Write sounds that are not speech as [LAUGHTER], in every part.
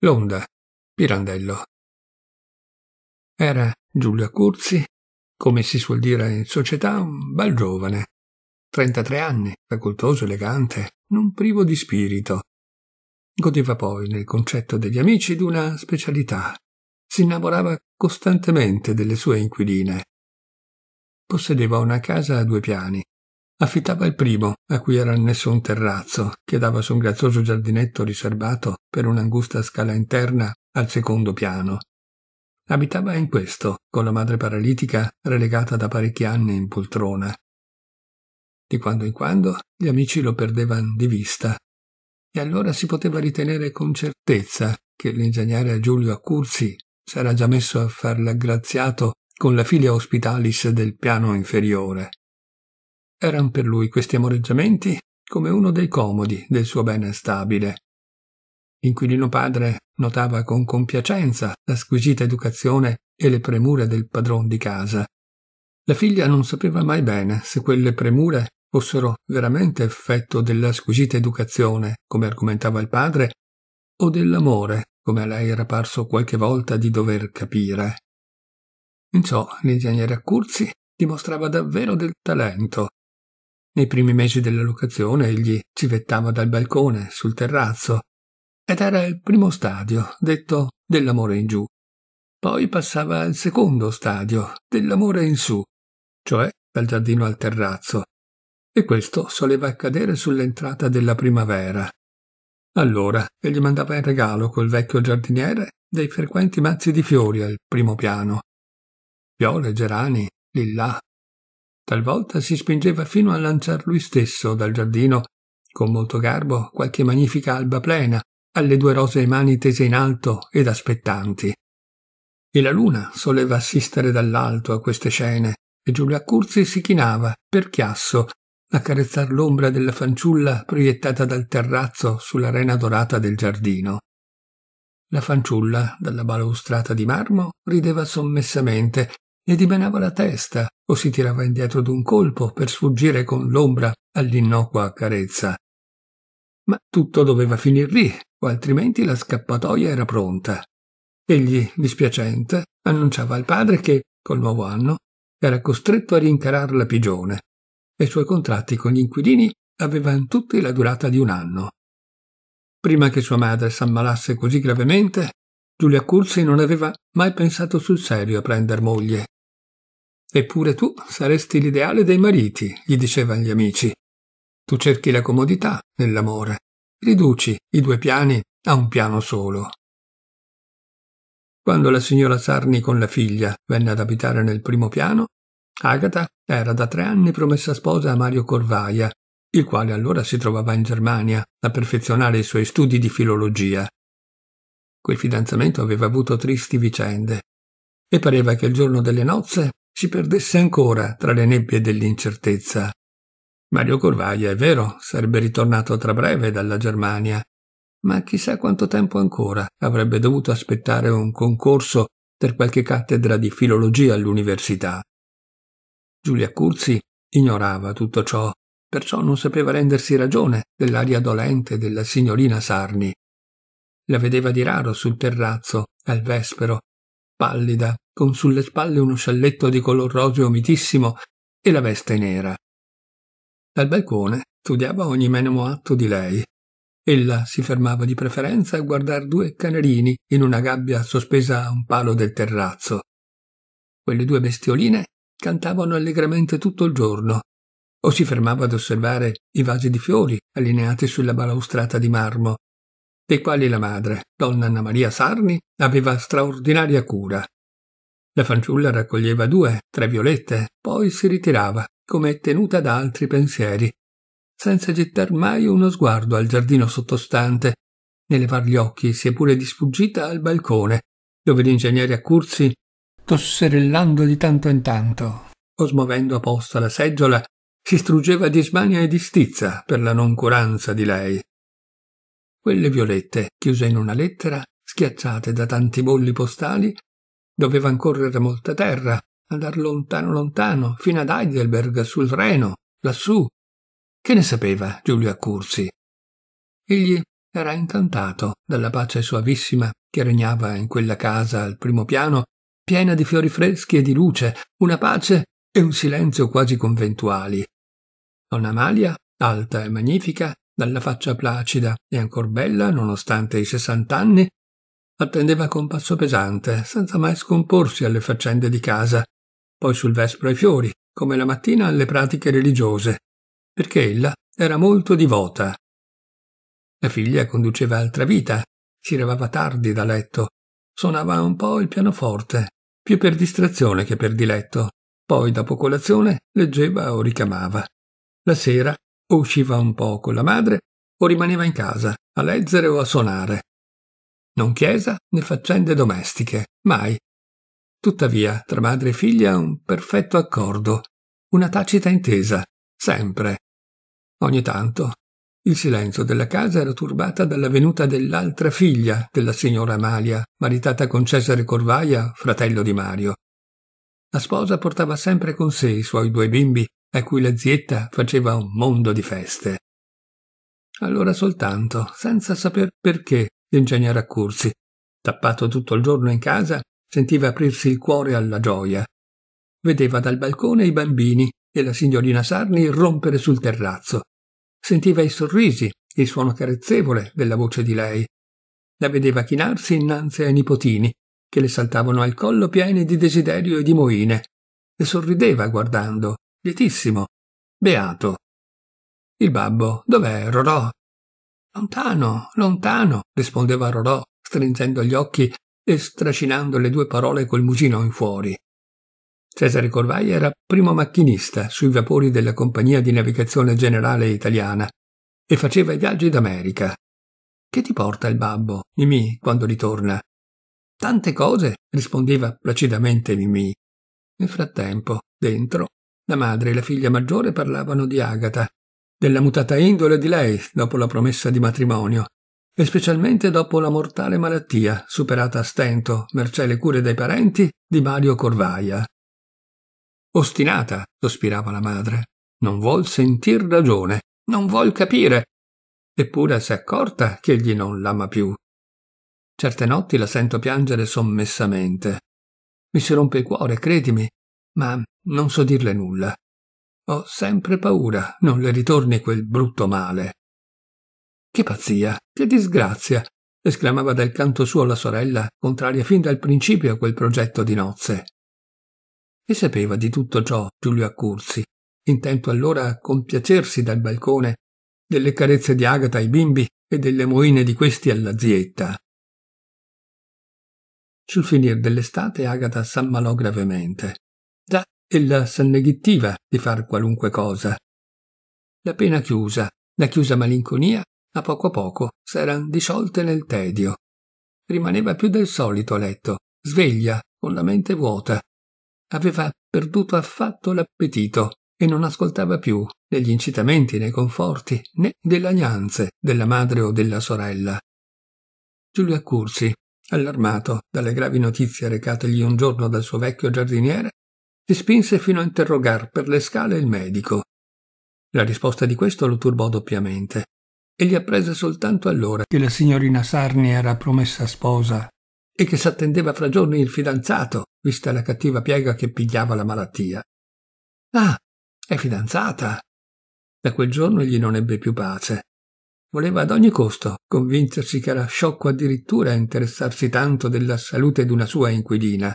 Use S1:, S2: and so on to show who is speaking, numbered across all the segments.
S1: L'onda, Pirandello. Era Giulia Curzi, come si suol dire in società, un bel giovane. 33 anni, facoltoso, elegante, non privo di spirito. Godeva poi, nel concetto degli amici, di una specialità. Si innamorava costantemente delle sue inquiline. Possedeva una casa a due piani, Affittava il primo, a cui era annesso un terrazzo, che dava su un grazioso giardinetto riservato per un'angusta scala interna al secondo piano. Abitava in questo, con la madre paralitica relegata da parecchi anni in poltrona. Di quando in quando gli amici lo perdevano di vista, e allora si poteva ritenere con certezza che l'ingegnere Giulio Accursi s'era già messo a far l'aggraziato con la filia ospitalis del piano inferiore. Eran per lui questi amoreggiamenti come uno dei comodi del suo bene stabile. L'inquilino padre notava con compiacenza la squisita educazione e le premure del padron di casa. La figlia non sapeva mai bene se quelle premure fossero veramente effetto della squisita educazione, come argomentava il padre, o dell'amore, come a lei era parso qualche volta di dover capire. In ciò l'ingegnere Accurzi dimostrava davvero del talento, nei primi mesi della locazione egli civettava dal balcone, sul terrazzo, ed era il primo stadio, detto dell'amore in giù. Poi passava al secondo stadio, dell'amore in su, cioè dal giardino al terrazzo, e questo soleva accadere sull'entrata della primavera. Allora egli mandava in regalo col vecchio giardiniere dei frequenti mazzi di fiori al primo piano. Viole, gerani, lillà, Talvolta si spingeva fino a lanciar lui stesso dal giardino, con molto garbo, qualche magnifica alba plena, alle due rosee mani tese in alto ed aspettanti. E la luna soleva assistere dall'alto a queste scene, e Giulia Curzi si chinava, per chiasso, a carezzar l'ombra della fanciulla proiettata dal terrazzo sulla rena dorata del giardino. La fanciulla, dalla balaustrata di marmo, rideva sommessamente e dimenava la testa o si tirava indietro d'un colpo per sfuggire con l'ombra all'innocua carezza. Ma tutto doveva finir lì, o altrimenti la scappatoia era pronta. Egli, dispiacente, annunciava al padre che, col nuovo anno, era costretto a rincarar la pigione e i suoi contratti con gli inquilini avevano tutti la durata di un anno. Prima che sua madre s'ammalasse così gravemente, Giulia Curzi non aveva mai pensato sul serio a prender moglie Eppure tu saresti l'ideale dei mariti, gli dicevano gli amici. Tu cerchi la comodità nell'amore, riduci i due piani a un piano solo. Quando la signora Sarni con la figlia venne ad abitare nel primo piano, Agata era da tre anni promessa sposa a Mario Corvaia, il quale allora si trovava in Germania a perfezionare i suoi studi di filologia. Quel fidanzamento aveva avuto tristi vicende e pareva che il giorno delle nozze si perdesse ancora tra le nebbie dell'incertezza. Mario Corvaia, è vero, sarebbe ritornato tra breve dalla Germania, ma chissà quanto tempo ancora avrebbe dovuto aspettare un concorso per qualche cattedra di filologia all'università. Giulia Curzi ignorava tutto ciò, perciò non sapeva rendersi ragione dell'aria dolente della signorina Sarni. La vedeva di raro sul terrazzo, al vespero, pallida, con sulle spalle uno scialletto di color roseo mitissimo e la veste nera. Dal balcone studiava ogni menemo atto di lei. Ella si fermava di preferenza a guardar due canarini in una gabbia sospesa a un palo del terrazzo. Quelle due bestioline cantavano allegramente tutto il giorno, o si fermava ad osservare i vasi di fiori allineati sulla balaustrata di marmo, dei quali la madre, donna Anna Maria Sarni, aveva straordinaria cura. La fanciulla raccoglieva due, tre violette, poi si ritirava, come tenuta da altri pensieri, senza gettar mai uno sguardo al giardino sottostante, né levar gli occhi, sia pure di sfuggita, al balcone, dove l'ingegnere Accursi, tosserellando di tanto in tanto, o smuovendo apposta la seggiola, si struggeva di smania e di stizza per la noncuranza di lei. Quelle violette, chiuse in una lettera, schiacciate da tanti bolli postali, dovevan correre molta terra, andar lontano lontano, fino ad Heidelberg, sul Reno, lassù. Che ne sapeva Giulio Accursi? Egli era incantato dalla pace suavissima che regnava in quella casa al primo piano, piena di fiori freschi e di luce, una pace e un silenzio quasi conventuali. Donna Amalia, alta e magnifica, dalla faccia placida e ancor bella nonostante i sessant'anni, attendeva con passo pesante, senza mai scomporsi alle faccende di casa, poi sul vespro ai fiori, come la mattina alle pratiche religiose, perché ella era molto divota. La figlia conduceva altra vita, si levava tardi da letto, suonava un po' il pianoforte, più per distrazione che per diletto, poi dopo colazione leggeva o ricamava. La sera o usciva un po' con la madre o rimaneva in casa a leggere o a suonare. Non chiesa né faccende domestiche, mai. Tuttavia, tra madre e figlia un perfetto accordo, una tacita intesa, sempre. Ogni tanto il silenzio della casa era turbata dalla venuta dell'altra figlia della signora Amalia, maritata con Cesare Corvaia, fratello di Mario. La sposa portava sempre con sé i suoi due bimbi a cui la zietta faceva un mondo di feste. Allora soltanto, senza saper perché, l'ingegnere Accursi, tappato tutto il giorno in casa, sentiva aprirsi il cuore alla gioia. Vedeva dal balcone i bambini e la signorina Sarni rompere sul terrazzo. Sentiva i sorrisi, il suono carezzevole della voce di lei. La vedeva chinarsi innanzi ai nipotini, che le saltavano al collo pieni di desiderio e di moine. e sorrideva guardando, Lietissimo. Beato. Il babbo, dov'è Rorò? Lontano, lontano, rispondeva Rorò, stringendo gli occhi e strascinando le due parole col musino in fuori. Cesare Corvai era primo macchinista sui vapori della Compagnia di Navigazione Generale Italiana e faceva i viaggi d'America. Che ti porta il babbo, Mimì, quando ritorna? Tante cose, rispondeva placidamente Mimì. Nel frattempo, dentro, la madre e la figlia maggiore parlavano di Agata, della mutata indole di lei dopo la promessa di matrimonio, e specialmente dopo la mortale malattia, superata a stento, mercé le cure dei parenti, di Mario Corvaia. Ostinata, sospirava la madre, non vuol sentir ragione, non vuol capire, eppure si è accorta che egli non l'ama più. Certe notti la sento piangere sommessamente. Mi si rompe il cuore, credimi, ma non so dirle nulla. Ho sempre paura non le ritorni quel brutto male. Che pazzia, che disgrazia, esclamava dal canto suo la sorella, contraria fin dal principio a quel progetto di nozze. E sapeva di tutto ciò Giulio Accursi, intento allora a compiacersi dal balcone delle carezze di Agata ai bimbi e delle moine di questi alla zietta. Sul finir dell'estate Agata s'ammalò gravemente. Già, ella s'anneghettiva di far qualunque cosa. La pena chiusa, la chiusa malinconia, a poco a poco s'eran disciolte nel tedio. Rimaneva più del solito a letto, sveglia, con la mente vuota. Aveva perduto affatto l'appetito e non ascoltava più degli incitamenti nei conforti né delle agnanze della madre o della sorella. Giulio Accursi, allarmato dalle gravi notizie recategli un giorno dal suo vecchio giardiniere, si spinse fino a interrogar per le scale il medico. La risposta di questo lo turbò doppiamente. e gli apprese soltanto allora che la signorina Sarni era promessa sposa e che s'attendeva fra giorni il fidanzato, vista la cattiva piega che pigliava la malattia. Ah, è fidanzata! Da quel giorno egli non ebbe più pace. Voleva ad ogni costo convincersi che era sciocco addirittura a interessarsi tanto della salute d'una sua inquilina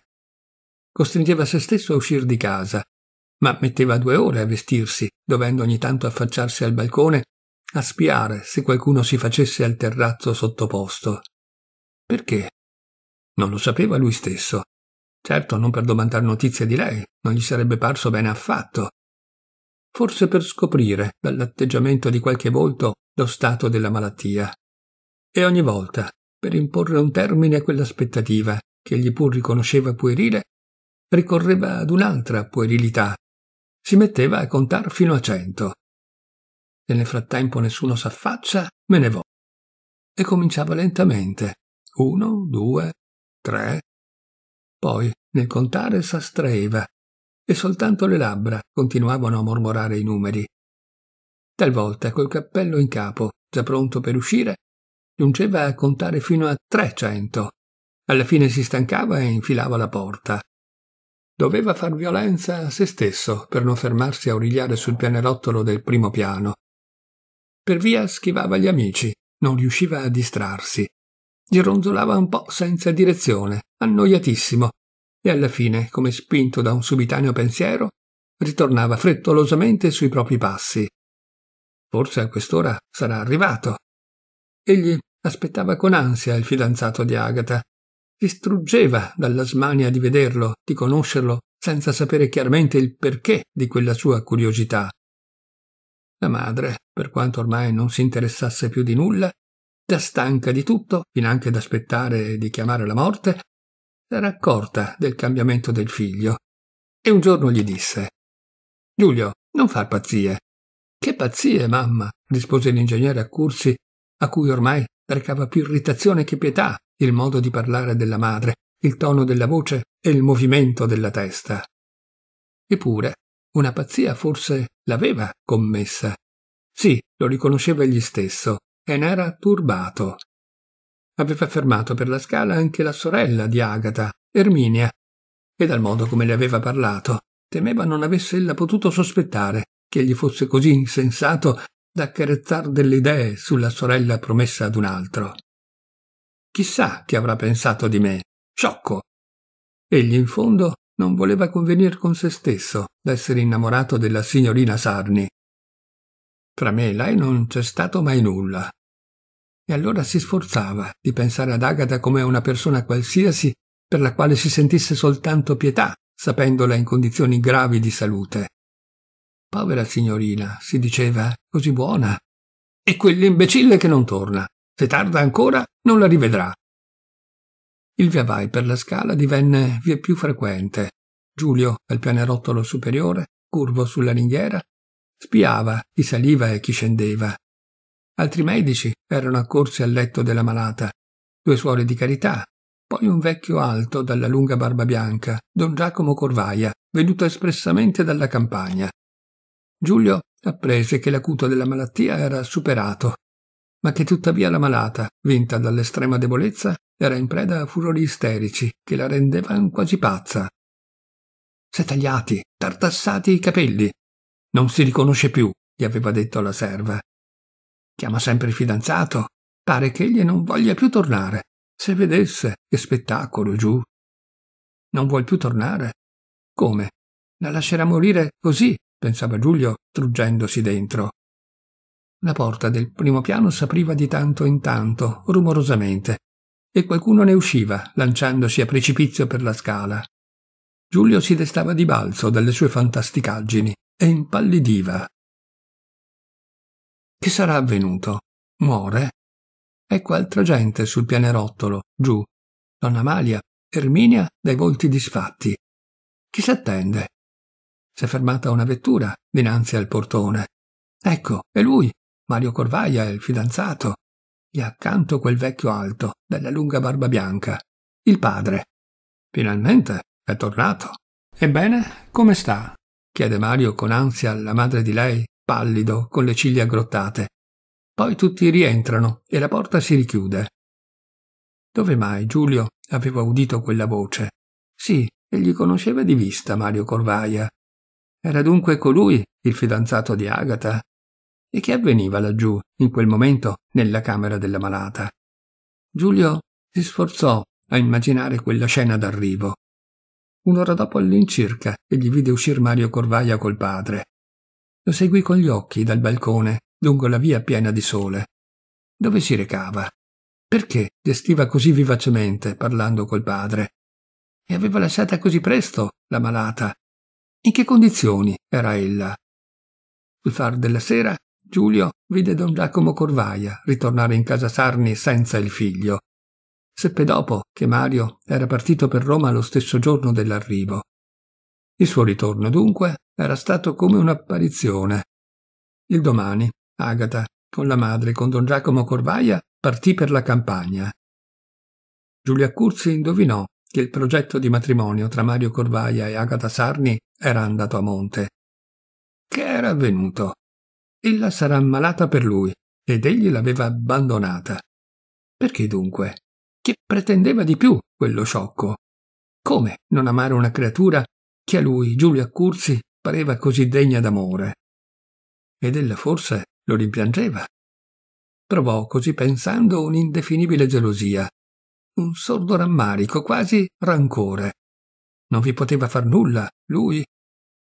S1: Costringeva se stesso a uscire di casa, ma metteva due ore a vestirsi, dovendo ogni tanto affacciarsi al balcone a spiare se qualcuno si facesse al terrazzo sottoposto. Perché? Non lo sapeva lui stesso. Certo, non per domandare notizie di lei, non gli sarebbe parso bene affatto. Forse per scoprire, dall'atteggiamento di qualche volto, lo stato della malattia. E ogni volta, per imporre un termine a quell'aspettativa, che egli pur riconosceva puerile, ricorreva ad un'altra puerilità. Si metteva a contar fino a cento. Se nel frattempo nessuno s'affaccia, me ne vo. E cominciava lentamente. Uno, due, tre. Poi, nel contare, s'astraeva e soltanto le labbra continuavano a mormorare i numeri. Talvolta, col cappello in capo, già pronto per uscire, giungeva a contare fino a trecento. Alla fine si stancava e infilava la porta. Doveva far violenza a se stesso per non fermarsi a origliare sul pianerottolo del primo piano. Per via schivava gli amici, non riusciva a distrarsi. Gironzolava un po' senza direzione, annoiatissimo, e alla fine, come spinto da un subitaneo pensiero, ritornava frettolosamente sui propri passi. Forse a quest'ora sarà arrivato. Egli aspettava con ansia il fidanzato di Agata, distruggeva dalla smania di vederlo, di conoscerlo, senza sapere chiaramente il perché di quella sua curiosità. La madre, per quanto ormai non si interessasse più di nulla, da stanca di tutto, finanche d'aspettare di chiamare la morte, era accorta del cambiamento del figlio e un giorno gli disse Giulio, non far pazzie. Che pazzie, mamma, rispose l'ingegnere a Cursi, a cui ormai recava più irritazione che pietà il modo di parlare della madre, il tono della voce e il movimento della testa. Eppure, una pazzia forse l'aveva commessa. Sì, lo riconosceva egli stesso, e n'era turbato. Aveva fermato per la scala anche la sorella di Agata, Erminia, e dal modo come le aveva parlato, temeva non avesse ella potuto sospettare che egli fosse così insensato da carezzar delle idee sulla sorella promessa ad un altro. Chissà che avrà pensato di me. Sciocco. Egli in fondo non voleva convenir con se stesso d'essere innamorato della signorina Sarni. Fra me e lei non c'è stato mai nulla. E allora si sforzava di pensare ad Agata come a una persona qualsiasi per la quale si sentisse soltanto pietà, sapendola in condizioni gravi di salute. Povera signorina, si diceva, così buona. E quell'imbecille che non torna se tarda ancora non la rivedrà. Il via vai per la scala divenne via più frequente. Giulio, al pianerottolo superiore, curvo sulla ringhiera,
S2: spiava
S1: chi saliva e chi scendeva. Altri medici erano accorsi al letto della malata, due suore di carità, poi un vecchio alto dalla lunga barba bianca, don Giacomo Corvaia, venuto espressamente dalla campagna. Giulio apprese che l'acuto della malattia era superato ma che tuttavia la malata, vinta dall'estrema debolezza, era in preda a furori isterici che la rendevano quasi pazza. S'è tagliati, tartassati i capelli. Non si riconosce più, gli aveva detto la serva. Chiama sempre il fidanzato. Pare che egli non voglia più tornare. Se vedesse, che spettacolo giù. Non vuol più tornare? Come? La lascerà morire così, pensava Giulio, truggendosi dentro. La porta del primo piano s'apriva di tanto in tanto, rumorosamente, e qualcuno ne usciva, lanciandosi a precipizio per la scala. Giulio si destava di balzo dalle sue fantasticaggini e impallidiva. Che sarà avvenuto? Muore? Ecco altra gente sul pianerottolo, giù. Donna Malia, Erminia dai volti disfatti. Chi si attende? S'è fermata una vettura dinanzi al portone. Ecco, è lui, Mario Corvaia, il fidanzato, e accanto quel vecchio alto, della lunga barba bianca, il padre. Finalmente è tornato. Ebbene, come sta? chiede Mario con ansia alla madre di lei, pallido, con le ciglia aggrottate. Poi tutti rientrano e la porta si richiude. Dove mai Giulio aveva udito quella voce? Sì, egli conosceva di vista Mario Corvaia. Era dunque colui, il fidanzato di Agata, e che avveniva laggiù, in quel momento, nella camera della malata? Giulio si sforzò a immaginare quella scena d'arrivo. Un'ora dopo all'incirca egli vide uscir Mario Corvaia col padre. Lo seguì con gli occhi dal balcone lungo la via piena di sole. Dove si recava? Perché gestiva così vivacemente parlando col padre? E aveva lasciata così presto la malata? In che condizioni era ella? Sul far della sera Giulio vide don Giacomo Corvaia ritornare in casa Sarni senza il figlio. Seppe dopo che Mario era partito per Roma lo stesso giorno dell'arrivo. Il suo ritorno, dunque, era stato come un'apparizione. Il domani, Agata, con la madre e con don Giacomo Corvaia, partì per la campagna. Giulia Curzi indovinò che il progetto di matrimonio tra Mario Corvaia e Agata Sarni era andato a monte. Che era avvenuto? ella sarà ammalata per lui ed egli l'aveva abbandonata. Perché dunque? Che pretendeva di più quello sciocco? Come non amare una creatura che a lui, Giulia Curzi, pareva così degna d'amore? Ed ella forse lo rimpiangeva. Provò così pensando un'indefinibile gelosia, un sordo rammarico, quasi rancore. Non vi poteva far nulla, lui.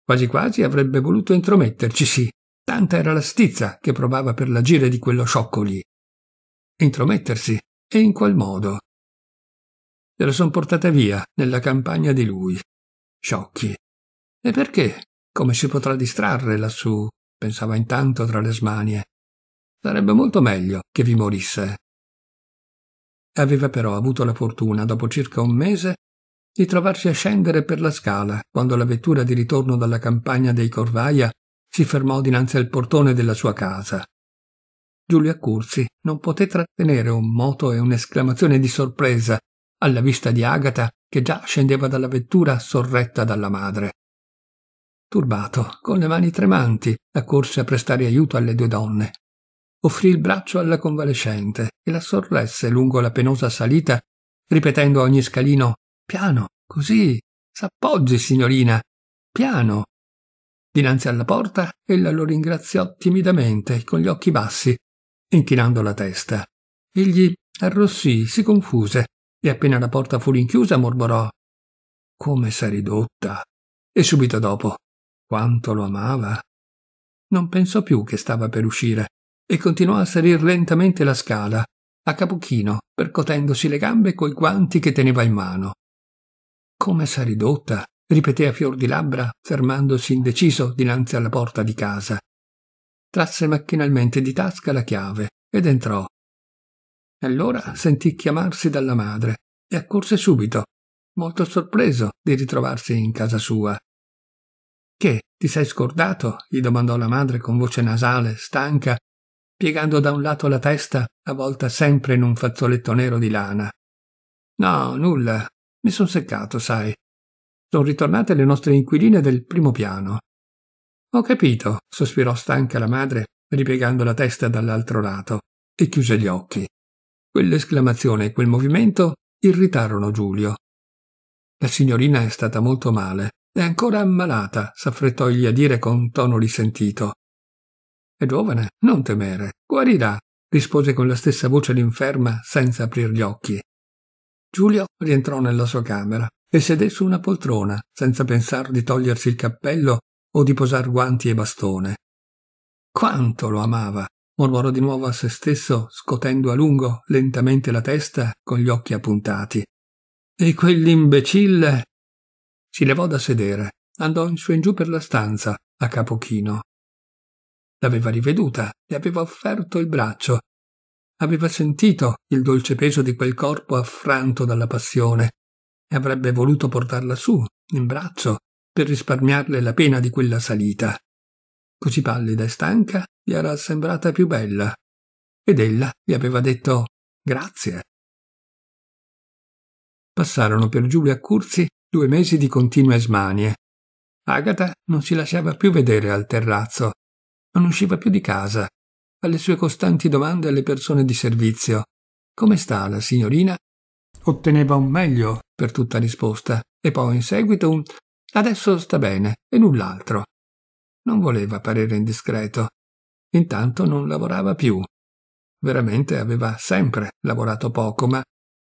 S1: Quasi quasi avrebbe voluto intrometterci, sì, Tanta era la stizza che provava per l'agire di quello sciocco lì. Intromettersi e in qual modo? Se la son portata via nella campagna di lui. Sciocchi. E perché? Come si potrà distrarre lassù? pensava intanto tra le smanie. Sarebbe molto meglio che vi morisse. Aveva però avuto la fortuna, dopo circa un mese, di trovarsi a scendere per la scala quando la vettura di ritorno dalla campagna dei Corvaia si fermò dinanzi al portone della sua casa. Giulia Curzi non poté trattenere un moto e un'esclamazione di sorpresa alla vista di Agata che già scendeva dalla vettura sorretta dalla madre. Turbato, con le mani tremanti, accorse a prestare aiuto alle due donne. Offrì il braccio alla convalescente e la sorresse lungo la penosa salita, ripetendo a ogni scalino Piano, così, s'appoggi, signorina, piano, Dinanzi alla porta, ella lo ringraziò timidamente, con gli occhi bassi, inchinando la testa. Egli arrossì, si confuse, e appena la porta fu rinchiusa mormorò Come sei ridotta? E subito dopo, quanto lo amava? Non pensò più che stava per uscire e continuò a salire lentamente la scala, a capochino, percotendosi le gambe coi guanti che teneva in mano. Come sei ridotta? ripeté a fior di labbra, fermandosi indeciso dinanzi alla porta di casa. Trasse macchinalmente di tasca la chiave ed entrò. Allora sentì chiamarsi dalla madre e accorse subito, molto sorpreso di ritrovarsi in casa sua. Che, ti sei scordato? gli domandò la madre con voce nasale, stanca, piegando da un lato la testa, avvolta sempre in un fazzoletto nero di lana. No, nulla. Mi son seccato, sai. Sono ritornate le nostre inquiline del primo piano. Ho capito, sospirò stanca la madre, ripiegando la testa dall'altro lato, e chiuse gli occhi. Quell'esclamazione e quel movimento irritarono Giulio. La signorina è stata molto male, è ancora ammalata, s'affrettò egli a dire con tono risentito. È giovane, non temere, guarirà, rispose con la stessa voce l'inferma senza aprir gli occhi. Giulio rientrò nella sua camera, e sedé su una poltrona, senza pensar di togliersi il cappello o di posar guanti e bastone. Quanto lo amava! mormorò di nuovo a se stesso, scotendo a lungo lentamente la testa con gli occhi appuntati. E quell'imbecille. Si levò da sedere, andò in su e in giù per la stanza, a capo chino. L'aveva riveduta, le aveva offerto il braccio. Aveva sentito il dolce peso di quel corpo affranto dalla passione, e avrebbe voluto portarla su, in braccio, per risparmiarle la pena di quella salita. Così pallida e stanca gli era sembrata più bella, ed ella gli aveva detto grazie. Passarono per Giulia Curzi due mesi di continue smanie. Agata non si lasciava più vedere al terrazzo, non usciva più di casa, alle sue costanti domande alle persone di servizio. Come sta la signorina? otteneva un meglio per tutta risposta e poi in seguito un adesso sta bene e null'altro. Non voleva parere indiscreto. Intanto non lavorava più. Veramente aveva sempre lavorato poco, ma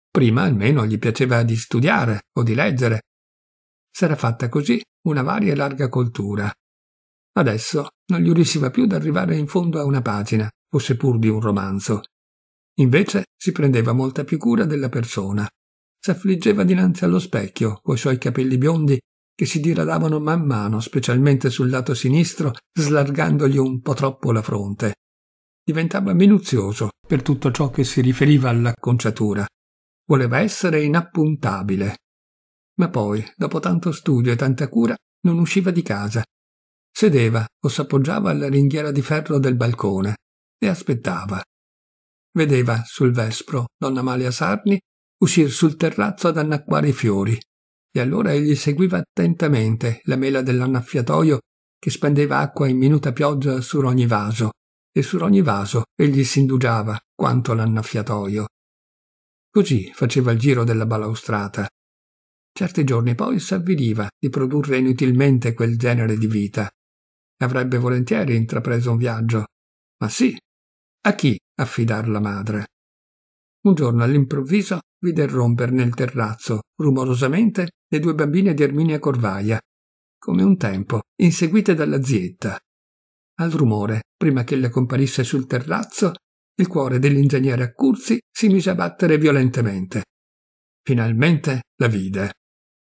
S1: prima almeno gli piaceva di studiare o di leggere. S'era fatta così una varia e larga coltura. Adesso non gli riusciva più ad arrivare in fondo a una pagina, fosse pur di un romanzo. Invece si prendeva molta più cura della persona. S'affliggeva dinanzi allo specchio, coi suoi capelli biondi che si diradavano man mano, specialmente sul lato sinistro, slargandogli un po' troppo la fronte. Diventava minuzioso per tutto ciò che si riferiva all'acconciatura. Voleva essere inappuntabile. Ma poi, dopo tanto studio e tanta cura, non usciva di casa. Sedeva o s'appoggiava alla ringhiera di ferro del balcone e aspettava. Vedeva sul vespro donna Malia Sarni uscir sul terrazzo ad annacquare i fiori e allora egli seguiva attentamente la mela dell'annaffiatoio che spendeva acqua in minuta pioggia su ogni vaso e su ogni vaso egli s'indugiava quanto l'annaffiatoio. Così faceva il giro della balaustrata. Certi giorni poi s'avviliva di produrre inutilmente quel genere di vita. Avrebbe volentieri intrapreso un viaggio. Ma sì, a chi affidar la madre. Un giorno all'improvviso vide irrompere nel terrazzo, rumorosamente, le due bambine di Erminia Corvaia, come un tempo, inseguite dalla zietta. Al rumore, prima che le comparisse sul terrazzo, il cuore dell'ingegnere Accursi si mise a battere violentemente. Finalmente la vide.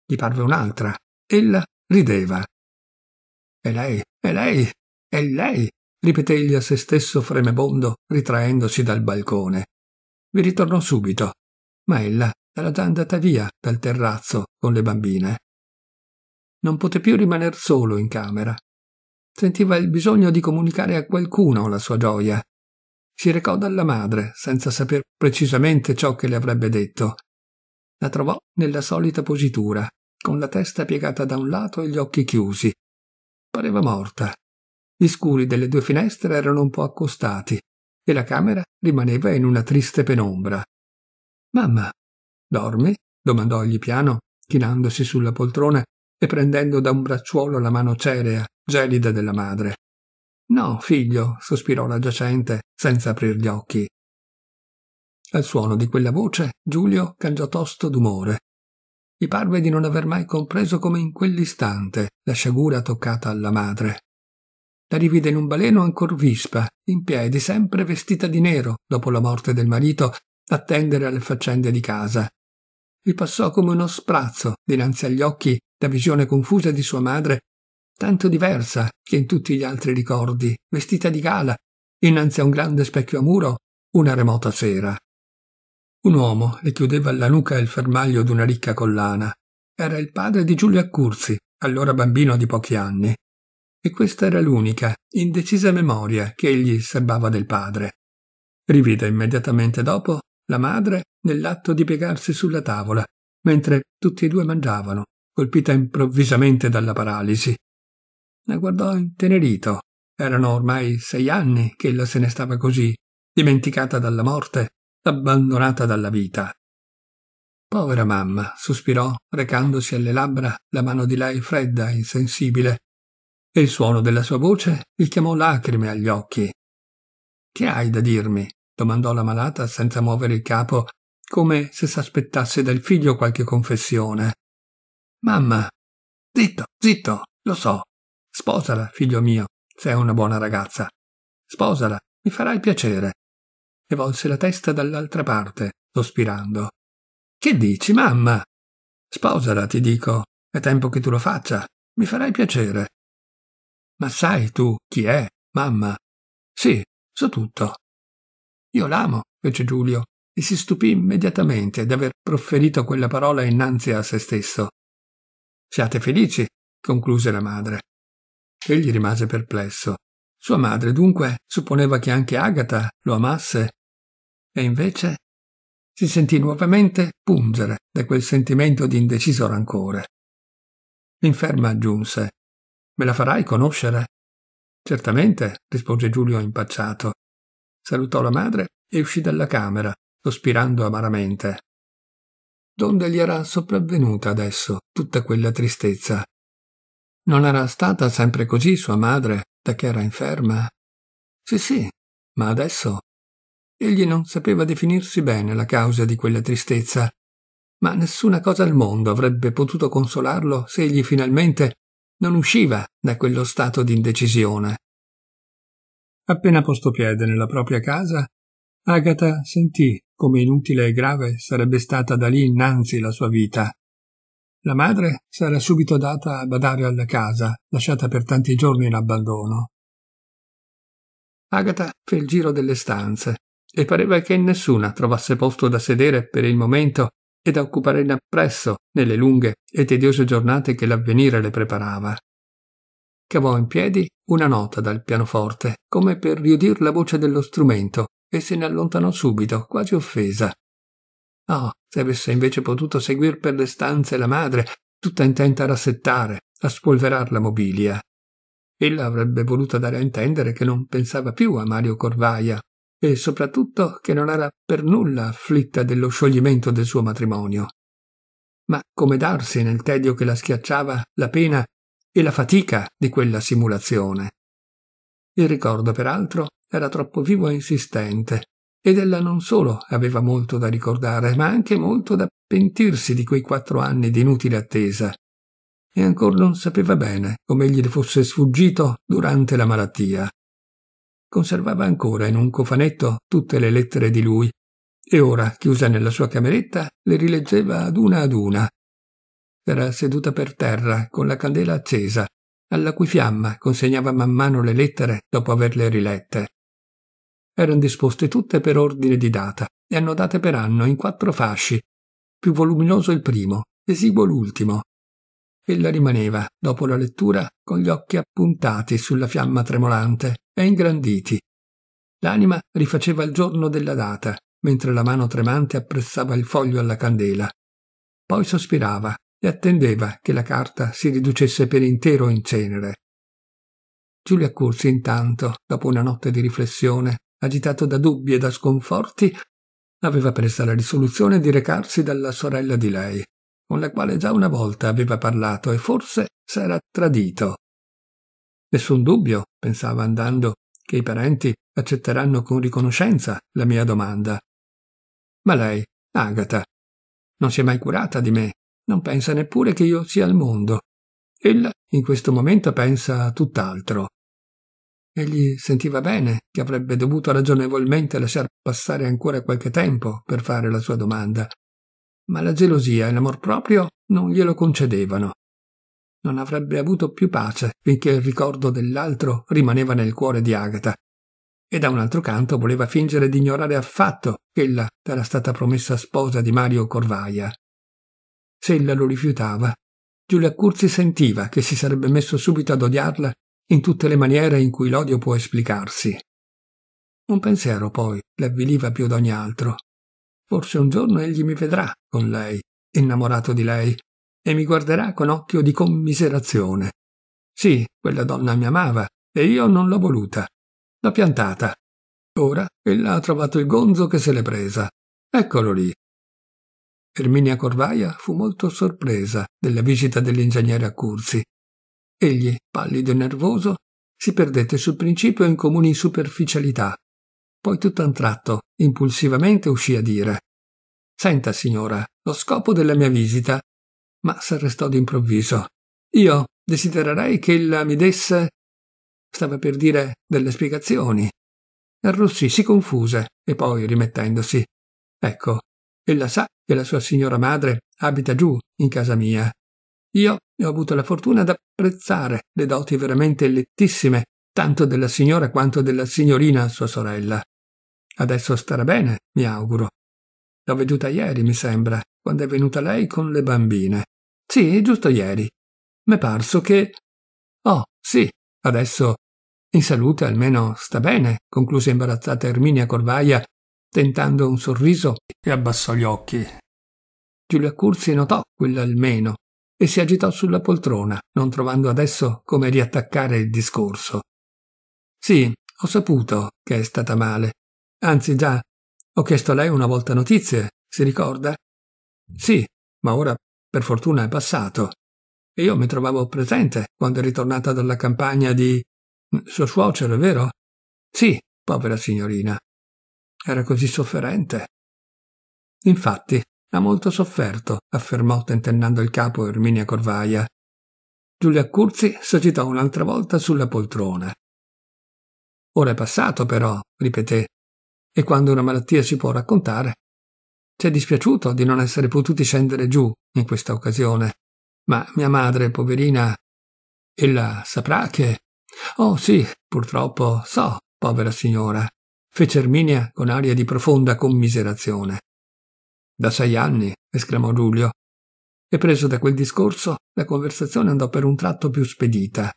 S1: Gli parve un'altra. Ella rideva. «È lei, È lei, È lei, ripeté egli a se stesso fremebondo, ritraendosi dal balcone. Vi ritornò subito, ma ella era già andata via dal terrazzo con le bambine. Non poté più rimaner solo in camera. Sentiva il bisogno di comunicare a qualcuno la sua gioia. Si recò dalla madre, senza saper precisamente ciò che le avrebbe detto. La trovò nella solita positura, con la testa piegata da un lato e gli occhi chiusi. Pareva morta. Gli scuri delle due finestre erano un po' accostati e la camera rimaneva in una triste penombra. Mamma, dormi? domandò egli piano, chinandosi sulla poltrona e prendendo da un bracciuolo la mano cerea, gelida della madre. No, figlio, sospirò la giacente, senza aprir gli occhi. Al suono di quella voce Giulio cangiò tosto d'umore. Gli parve di non aver mai compreso come in quell'istante la sciagura toccata alla madre la rivide in un baleno ancor vispa, in piedi, sempre vestita di nero, dopo la morte del marito, attendere alle faccende di casa. Gli passò come uno sprazzo dinanzi agli occhi la visione confusa di sua madre, tanto diversa che in tutti gli altri ricordi, vestita di gala, innanzi a un grande specchio a muro, una remota sera. Un uomo le chiudeva alla nuca il fermaglio d'una ricca collana. Era il padre di Giulio Accurzi, allora bambino di pochi anni, e questa era l'unica, indecisa memoria che egli serbava del padre. Rivide immediatamente dopo la madre nell'atto di piegarsi sulla tavola, mentre tutti e due mangiavano, colpita improvvisamente dalla paralisi. La guardò intenerito. Erano ormai sei anni che ella se ne stava così, dimenticata dalla morte, abbandonata dalla vita. Povera mamma, sospirò, recandosi alle labbra la mano di lei fredda, e insensibile, e il suono della sua voce gli chiamò lacrime agli occhi. Che hai da dirmi? domandò la malata senza muovere il capo, come se s'aspettasse dal figlio qualche confessione. Mamma. Zitto, zitto, lo so. Sposala, figlio mio, sei una buona ragazza. Sposala, mi farai piacere. E volse la testa dall'altra parte, sospirando. Che dici, mamma? Sposala, ti dico. È tempo che tu lo faccia. Mi farai piacere. Ma sai tu chi è, mamma? Sì, so tutto. Io l'amo, fece Giulio, e si stupì immediatamente d'aver proferito quella parola innanzi a se stesso. Siate felici, concluse la madre. Egli rimase perplesso. Sua madre, dunque, supponeva che anche Agata lo amasse. E invece si sentì nuovamente pungere da quel sentimento di indeciso rancore. L'inferma aggiunse Me la farai conoscere? Certamente, rispose Giulio impacciato. Salutò la madre e uscì dalla camera, sospirando amaramente. Donde gli era sopravvenuta adesso tutta quella tristezza? Non era stata sempre così sua madre, da che era inferma? Sì, sì, ma adesso egli non sapeva definirsi bene la causa di quella tristezza, ma nessuna cosa al mondo avrebbe potuto consolarlo se egli finalmente non usciva da quello stato di indecisione. Appena posto piede nella propria casa, Agata sentì come inutile e grave sarebbe stata da lì innanzi la sua vita. La madre s'era subito data a badare alla casa, lasciata per tanti giorni in abbandono. Agata fe il giro delle stanze e pareva che in nessuna trovasse posto da sedere per il momento e da occupare in appresso nelle lunghe e tediose giornate che l'avvenire le preparava. Cavò in piedi una nota dal pianoforte, come per riudir la voce dello strumento, e se ne allontanò subito, quasi offesa. Oh, se avesse invece potuto seguir per le stanze la madre, tutta intenta a rassettare, a spolverar la mobilia. Ella avrebbe voluto dare a intendere che non pensava più a Mario Corvaia e soprattutto che non era per nulla afflitta dello scioglimento del suo matrimonio. Ma come darsi nel tedio che la schiacciava la pena e la fatica di quella simulazione? Il ricordo, peraltro, era troppo vivo e insistente, ed ella non solo aveva molto da ricordare, ma anche molto da pentirsi di quei quattro anni di inutile attesa, e ancora non sapeva bene come gli fosse sfuggito durante la malattia conservava ancora in un cofanetto tutte le lettere di lui e ora, chiusa nella sua cameretta, le rileggeva ad una ad una. Era seduta per terra con la candela accesa, alla cui fiamma consegnava man mano le lettere dopo averle rilette. Erano disposte tutte per ordine di data e annodate per anno in quattro fasci, più voluminoso il primo, esiguo l'ultimo. Ella rimaneva, dopo la lettura, con gli occhi appuntati sulla fiamma tremolante, e ingranditi. L'anima rifaceva il giorno della data, mentre la mano tremante appressava il foglio alla candela. Poi sospirava e attendeva che la carta si riducesse per intero in cenere. Giulia accorse intanto, dopo una notte di riflessione, agitato da dubbi e da sconforti, aveva presa la risoluzione di recarsi dalla sorella di lei, con la quale già una volta aveva parlato e forse s'era tradito. Nessun dubbio, pensava andando, che i parenti accetteranno con riconoscenza la mia domanda. Ma lei, Agata, non si è mai curata di me, non pensa neppure che io sia al mondo. Ella in questo momento pensa a tutt'altro. Egli sentiva bene che avrebbe dovuto ragionevolmente lasciar passare ancora qualche tempo per fare la sua domanda, ma la gelosia e l'amor proprio non glielo concedevano non avrebbe avuto più pace finché il ricordo dell'altro rimaneva nel cuore di Agata. E da un altro canto voleva fingere di ignorare affatto che ella era stata promessa sposa di Mario Corvaia. Se ella lo rifiutava, Giulia Curzi sentiva che si sarebbe messo subito ad odiarla in tutte le maniere in cui l'odio può esplicarsi. Un pensiero poi l'avviliva più d'ogni altro. Forse un giorno egli mi vedrà con lei, innamorato di lei, e mi guarderà con occhio di commiserazione. Sì, quella donna mi amava e io non l'ho voluta. L'ho piantata. Ora ella ha trovato il gonzo che se l'è presa. Eccolo lì. Erminia Corvaia fu molto sorpresa della visita dell'ingegnere a Curzi. Egli, pallido e nervoso, si perdette sul principio in comuni superficialità. Poi tutt'a un tratto, impulsivamente uscì a dire Senta, signora, lo scopo della mia visita ma s'arrestò d'improvviso. Io desidererei che ella mi desse. stava per dire delle spiegazioni. Arrossì, si confuse e poi, rimettendosi, ecco, ella sa che la sua signora madre abita giù in casa mia. Io ne ho avuto la fortuna d'apprezzare le doti veramente elettissime, tanto della signora quanto della signorina sua sorella. Adesso starà bene, mi auguro. L'ho veduta ieri, mi sembra, quando è venuta lei con le bambine. Sì, giusto ieri. M'è parso che... Oh, sì, adesso... In salute almeno sta bene, concluse imbarazzata Erminia Corvaia, tentando un sorriso e abbassò gli occhi. Giulia Curzi notò quell'almeno e si agitò sulla poltrona, non trovando adesso come riattaccare il discorso. Sì, ho saputo che è stata male. Anzi già, ho chiesto a lei una volta notizie, si ricorda? Sì, ma ora per fortuna è passato. E io mi trovavo presente quando è ritornata dalla campagna di... suo suocero, è vero? Sì, povera signorina. Era così sofferente. Infatti, ha molto sofferto, affermò tentennando il capo Erminia Corvaia. Giulia Curzi s'agitò un'altra volta sulla poltrona. Ora è passato, però, ripeté, e quando una malattia si può raccontare. Ci è dispiaciuto di non essere potuti scendere giù in questa occasione, ma mia madre, poverina, ella saprà che... Oh sì, purtroppo so, povera signora, fece Erminia con aria di profonda commiserazione. Da sei anni, esclamò Giulio. E preso da quel discorso, la conversazione andò per un tratto più spedita.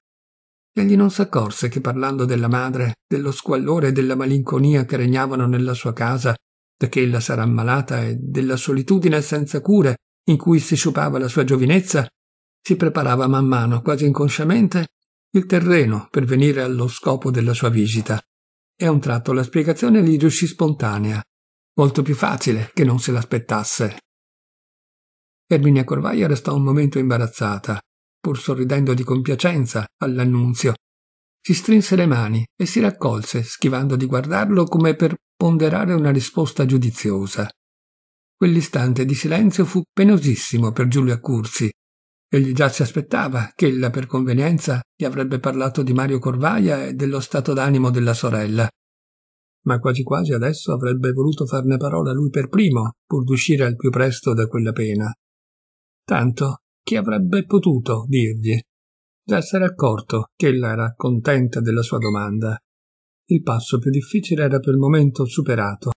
S1: Egli non s'accorse che parlando della madre, dello squallore e della malinconia che regnavano nella sua casa, da che ella sarà ammalata e della solitudine senza cure in cui si sciupava la sua giovinezza, si preparava man mano, quasi inconsciamente, il terreno per venire allo scopo della sua visita. E a un tratto la spiegazione gli riuscì spontanea, molto più facile che non se l'aspettasse. Erminia Corvaia restò un momento imbarazzata, pur sorridendo di compiacenza all'annunzio. Si strinse le mani e si raccolse, schivando di guardarlo come per ponderare una risposta giudiziosa. Quell'istante di silenzio fu penosissimo per Giulia Curzi. Egli già si aspettava che ella, per convenienza, gli avrebbe parlato di Mario Corvaia e dello stato d'animo della sorella. Ma quasi quasi adesso avrebbe voluto farne parola lui per primo, pur d'uscire al più presto da quella pena. Tanto chi avrebbe potuto dirgli? Già s'era accorto che ella era contenta della sua domanda. Il passo più difficile era per il momento superato.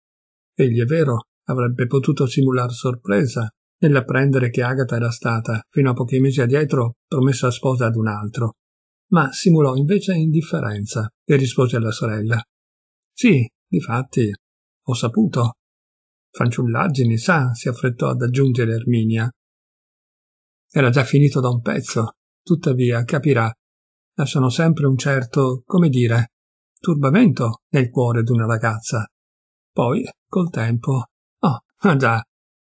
S1: Egli è vero, avrebbe potuto simular sorpresa nell'apprendere che Agatha era stata, fino a pochi mesi addietro, promessa sposa ad un altro. Ma simulò invece indifferenza e rispose alla sorella. Sì, difatti, ho saputo. Fanciullaggini, sa, si affrettò ad aggiungere Erminia, era già finito da un pezzo. Tuttavia, capirà, lasciano sempre un certo, come dire, turbamento nel cuore d'una ragazza. Poi, col tempo, oh, ah già,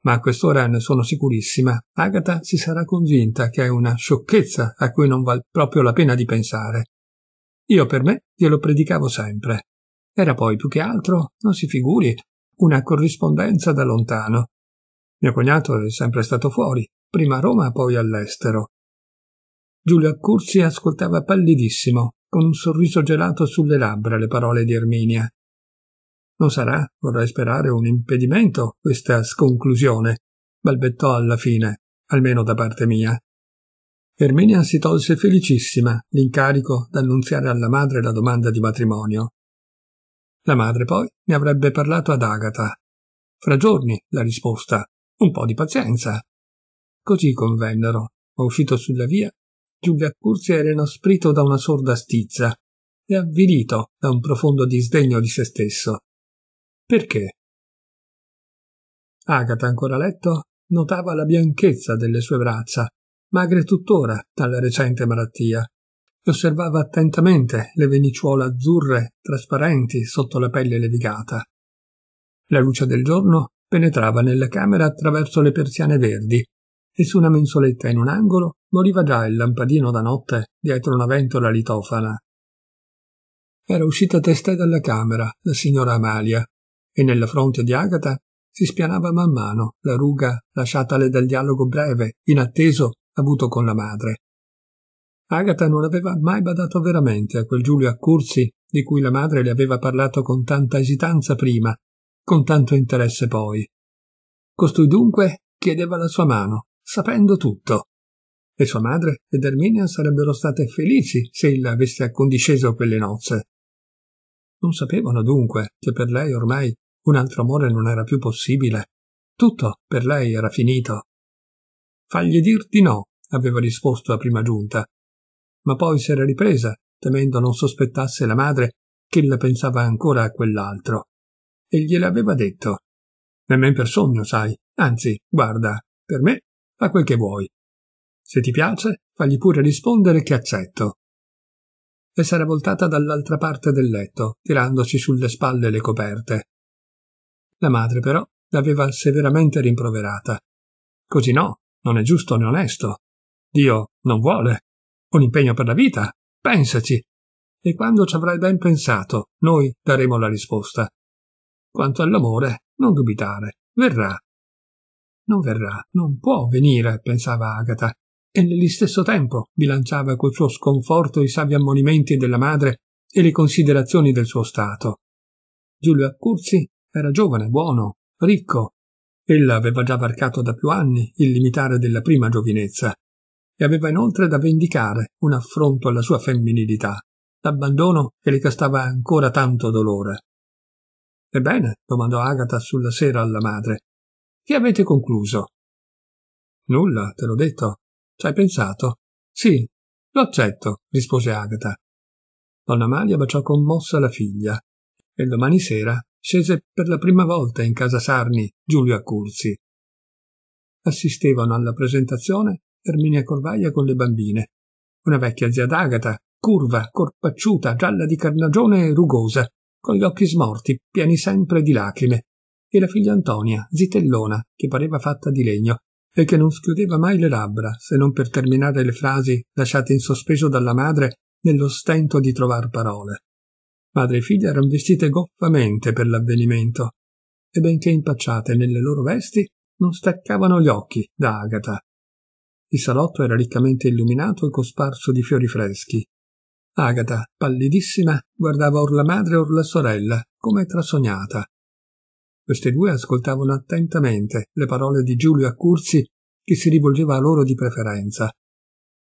S1: ma a quest'ora ne sono sicurissima, Agata si sarà convinta che è una sciocchezza a cui non val proprio la pena di pensare. Io per me glielo predicavo sempre. Era poi più che altro, non si figuri, una corrispondenza da lontano. Mio cognato è sempre stato fuori, prima a Roma poi all'estero. Giulio Cursi ascoltava pallidissimo, con un sorriso gelato sulle labbra, le parole di Erminia. Non sarà, vorrei sperare, un impedimento questa sconclusione, balbettò alla fine, almeno da parte mia. Erminia si tolse felicissima l'incarico d'annunziare alla madre la domanda di matrimonio. La madre poi ne avrebbe parlato ad Agata. Fra giorni la risposta. Un po' di pazienza. Così convennero, ma uscito sulla via, Giulio accorse era inosprito da una sorda stizza e avvilito da un profondo disdegno di se stesso. Perché? Agata, ancora a letto, notava la bianchezza delle sue braccia, magre tuttora dalla recente malattia, e osservava attentamente le venicuola azzurre trasparenti sotto la pelle levigata. La luce del giorno penetrava nella camera attraverso le persiane verdi e su una mensoletta in un angolo moriva già il lampadino da notte dietro una ventola litofana. Era uscita testè dalla camera la signora Amalia e nella fronte di Agata si spianava man mano la ruga lasciatale dal dialogo breve, inatteso, avuto con la madre. Agata non aveva mai badato veramente a quel Giulio Accursi di cui la madre le aveva parlato con tanta esitanza prima, con tanto interesse poi. Costui dunque chiedeva la sua mano sapendo tutto. E sua madre ed Erminia sarebbero state felici se ella avesse accondisceso quelle nozze. Non sapevano dunque che per lei ormai un altro amore non era più possibile. Tutto per lei era finito. Fagli dir di no, aveva risposto a prima giunta. Ma poi si era ripresa, temendo non sospettasse la madre che ella pensava ancora a quell'altro. E gliel'aveva detto. Nemmeno per sogno, sai. Anzi, guarda, per me fa quel che vuoi. Se ti piace, fagli pure rispondere che accetto. E s'era voltata dall'altra parte del letto, tirandosi sulle spalle le coperte. La madre, però, l'aveva severamente rimproverata. Così no, non è giusto né onesto. Dio non vuole. Un impegno per la vita. Pensaci. E quando ci avrai ben pensato, noi daremo la risposta. Quanto all'amore, non dubitare. Verrà. Non verrà, non può venire, pensava Agata, e nello stesso tempo bilanciava col suo sconforto i savi ammonimenti della madre e le considerazioni del suo stato. Giulio Accursi era giovane, buono, ricco. Ella aveva già varcato da più anni il limitare della prima giovinezza e aveva inoltre da vendicare un affronto alla sua femminilità, l'abbandono che le castava ancora tanto dolore. Ebbene, domandò Agata sulla sera alla madre, che avete concluso? Nulla, te l'ho detto. Ci hai pensato? Sì, lo accetto, rispose Agata. Donna Maria baciò commossa la figlia e il domani sera scese per la prima volta in casa Sarni Giulio Accursi. Assistevano alla presentazione Erminia Corvaia con le bambine, una vecchia zia d'Agata, curva, corpacciuta, gialla di carnagione e rugosa, con gli occhi smorti, pieni sempre di lacrime, e la figlia Antonia, zitellona, che pareva fatta di legno e che non schiudeva mai le labbra, se non per terminare le frasi lasciate in sospeso dalla madre nello stento di trovar parole. Madre e figlia erano vestite goffamente per l'avvenimento, e benché impacciate nelle loro vesti, non staccavano gli occhi da Agata. Il salotto era riccamente illuminato e cosparso di fiori freschi. Agata, pallidissima, guardava or la madre or la sorella, come trasognata, queste due ascoltavano attentamente le parole di Giulio Accursi che si rivolgeva a loro di preferenza.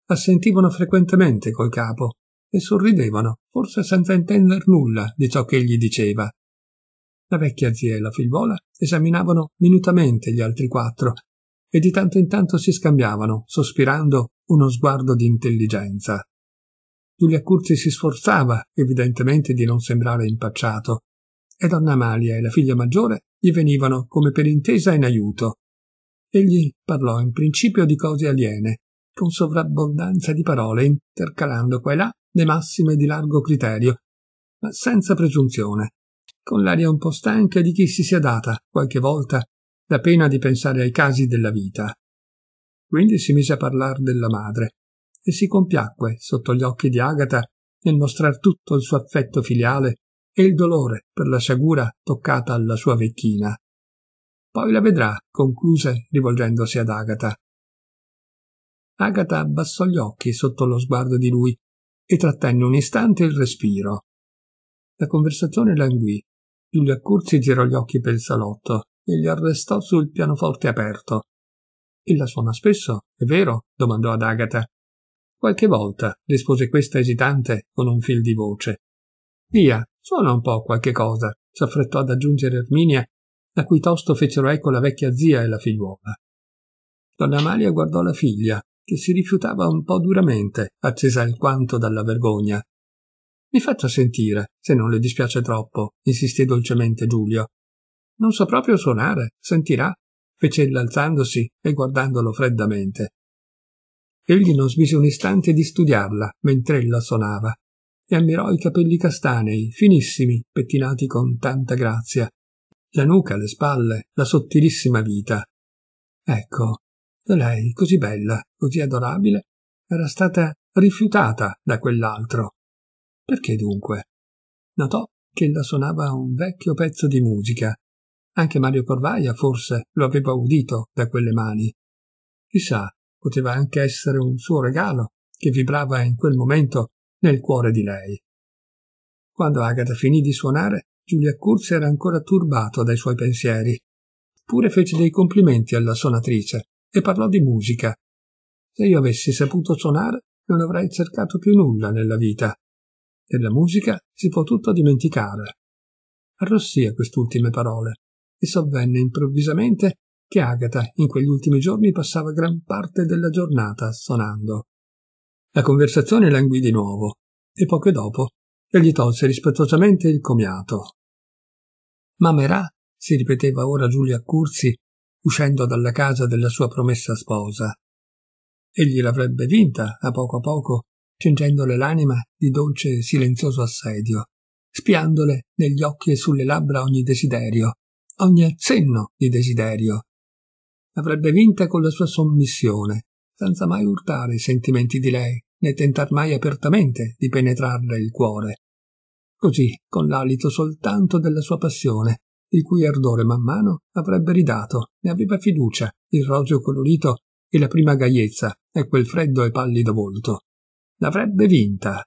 S1: Assentivano frequentemente col capo e sorridevano, forse senza intender nulla di ciò che egli diceva. La vecchia zia e la figliuola esaminavano minutamente gli altri quattro e di tanto in tanto si scambiavano, sospirando, uno sguardo di intelligenza. Giulia Curzi si sforzava, evidentemente, di non sembrare impacciato, e donna Amalia e la figlia maggiore gli venivano come per intesa in aiuto. Egli parlò in principio di cose aliene, con sovrabbondanza di parole, intercalando qua e là le massime di largo criterio, ma senza presunzione, con l'aria un po' stanca di chi si sia data, qualche volta, la pena di pensare ai casi della vita. Quindi si mise a parlare della madre e si compiacque, sotto gli occhi di Agata, nel mostrare tutto il suo affetto filiale e il dolore per la sciagura toccata alla sua vecchina. Poi la vedrà, concluse rivolgendosi ad Agata. Agata abbassò gli occhi sotto lo sguardo di lui e trattenne un istante il respiro. La conversazione languì. Giulia Curzi girò gli occhi per il salotto e li arrestò sul pianoforte aperto. E la suona spesso, è vero? domandò ad Agata. Qualche volta, rispose questa esitante con un fil di voce. Via, Suona un po' qualche cosa, s'affrettò ad aggiungere Erminia, da cui tosto fecero eco la vecchia zia e la figliuola. Donna Amalia guardò la figlia, che si rifiutava un po' duramente, accesa alquanto dalla vergogna. Mi faccia sentire, se non le dispiace troppo, insisté dolcemente Giulio. Non so proprio suonare, sentirà, fece ella alzandosi e guardandolo freddamente. Egli non smise un istante di studiarla mentre ella suonava, e ammirò i capelli castanei, finissimi, pettinati con tanta grazia, la nuca, le spalle, la sottilissima vita. Ecco, lei, così bella, così adorabile, era stata rifiutata da quell'altro. Perché dunque? Notò che la suonava un vecchio pezzo di musica. Anche Mario Corvaia forse lo aveva udito da quelle mani. Chissà, poteva anche essere un suo regalo che vibrava in quel momento nel cuore di lei. Quando Agata finì di suonare, Giulia Curz era ancora turbato dai suoi pensieri. Pure fece dei complimenti alla suonatrice e parlò di musica. Se io avessi saputo suonare, non avrei cercato più nulla nella vita. Della musica si può tutto dimenticare. Arrossì a quest'ultime parole e sovvenne improvvisamente che Agata in quegli ultimi giorni passava gran parte della giornata suonando. La conversazione languì di nuovo, e poco dopo egli tolse rispettosamente il comiato. Mamerà, si ripeteva ora Giulia Curzi, uscendo dalla casa della sua promessa sposa. Egli l'avrebbe vinta, a poco a poco, cingendole l'anima di dolce e silenzioso assedio, spiandole negli occhi e sulle labbra ogni desiderio, ogni accenno di desiderio. L'avrebbe vinta con la sua sommissione, senza mai urtare i sentimenti di lei, né tentar mai apertamente di penetrarle il cuore. Così, con l'alito soltanto della sua passione, il cui ardore man mano avrebbe ridato, ne aveva fiducia, il roseo colorito e la prima gaiezza e quel freddo e pallido volto. L'avrebbe vinta.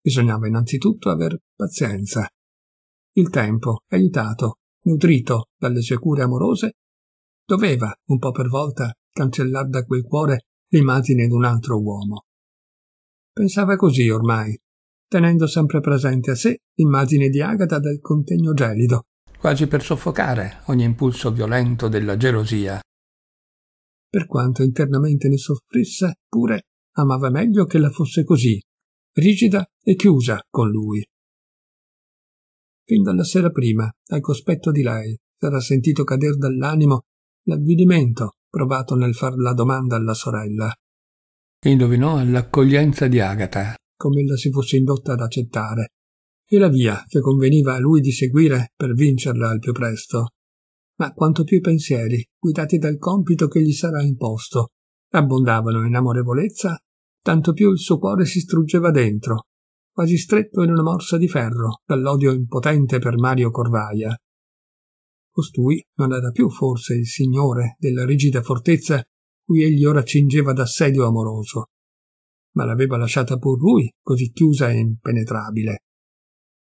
S1: Bisognava innanzitutto aver pazienza. Il tempo, aiutato, nutrito dalle sue cure amorose, doveva, un po' per volta, cancellar da quel cuore l'immagine d'un altro uomo. Pensava così ormai, tenendo sempre presente a sé l'immagine di Agata del contegno gelido, quasi per soffocare ogni impulso violento della gelosia. Per quanto internamente ne soffrisse, pure amava meglio che la fosse così, rigida e chiusa con lui. Fin dalla sera prima, al cospetto di lei, s'era sentito cader dall'animo l'avvilimento provato nel far la domanda alla sorella e indovinò all'accoglienza di Agata, come ella si fosse indotta ad accettare, e la via che conveniva a lui di seguire per vincerla al più presto. Ma quanto più i pensieri, guidati dal compito che gli sarà imposto, abbondavano in amorevolezza, tanto più il suo cuore si struggeva dentro, quasi stretto in una morsa di ferro dall'odio impotente per Mario Corvaia. Costui non era più forse il signore della rigida fortezza cui egli ora cingeva d'assedio amoroso, ma l'aveva lasciata pur lui, così chiusa e impenetrabile.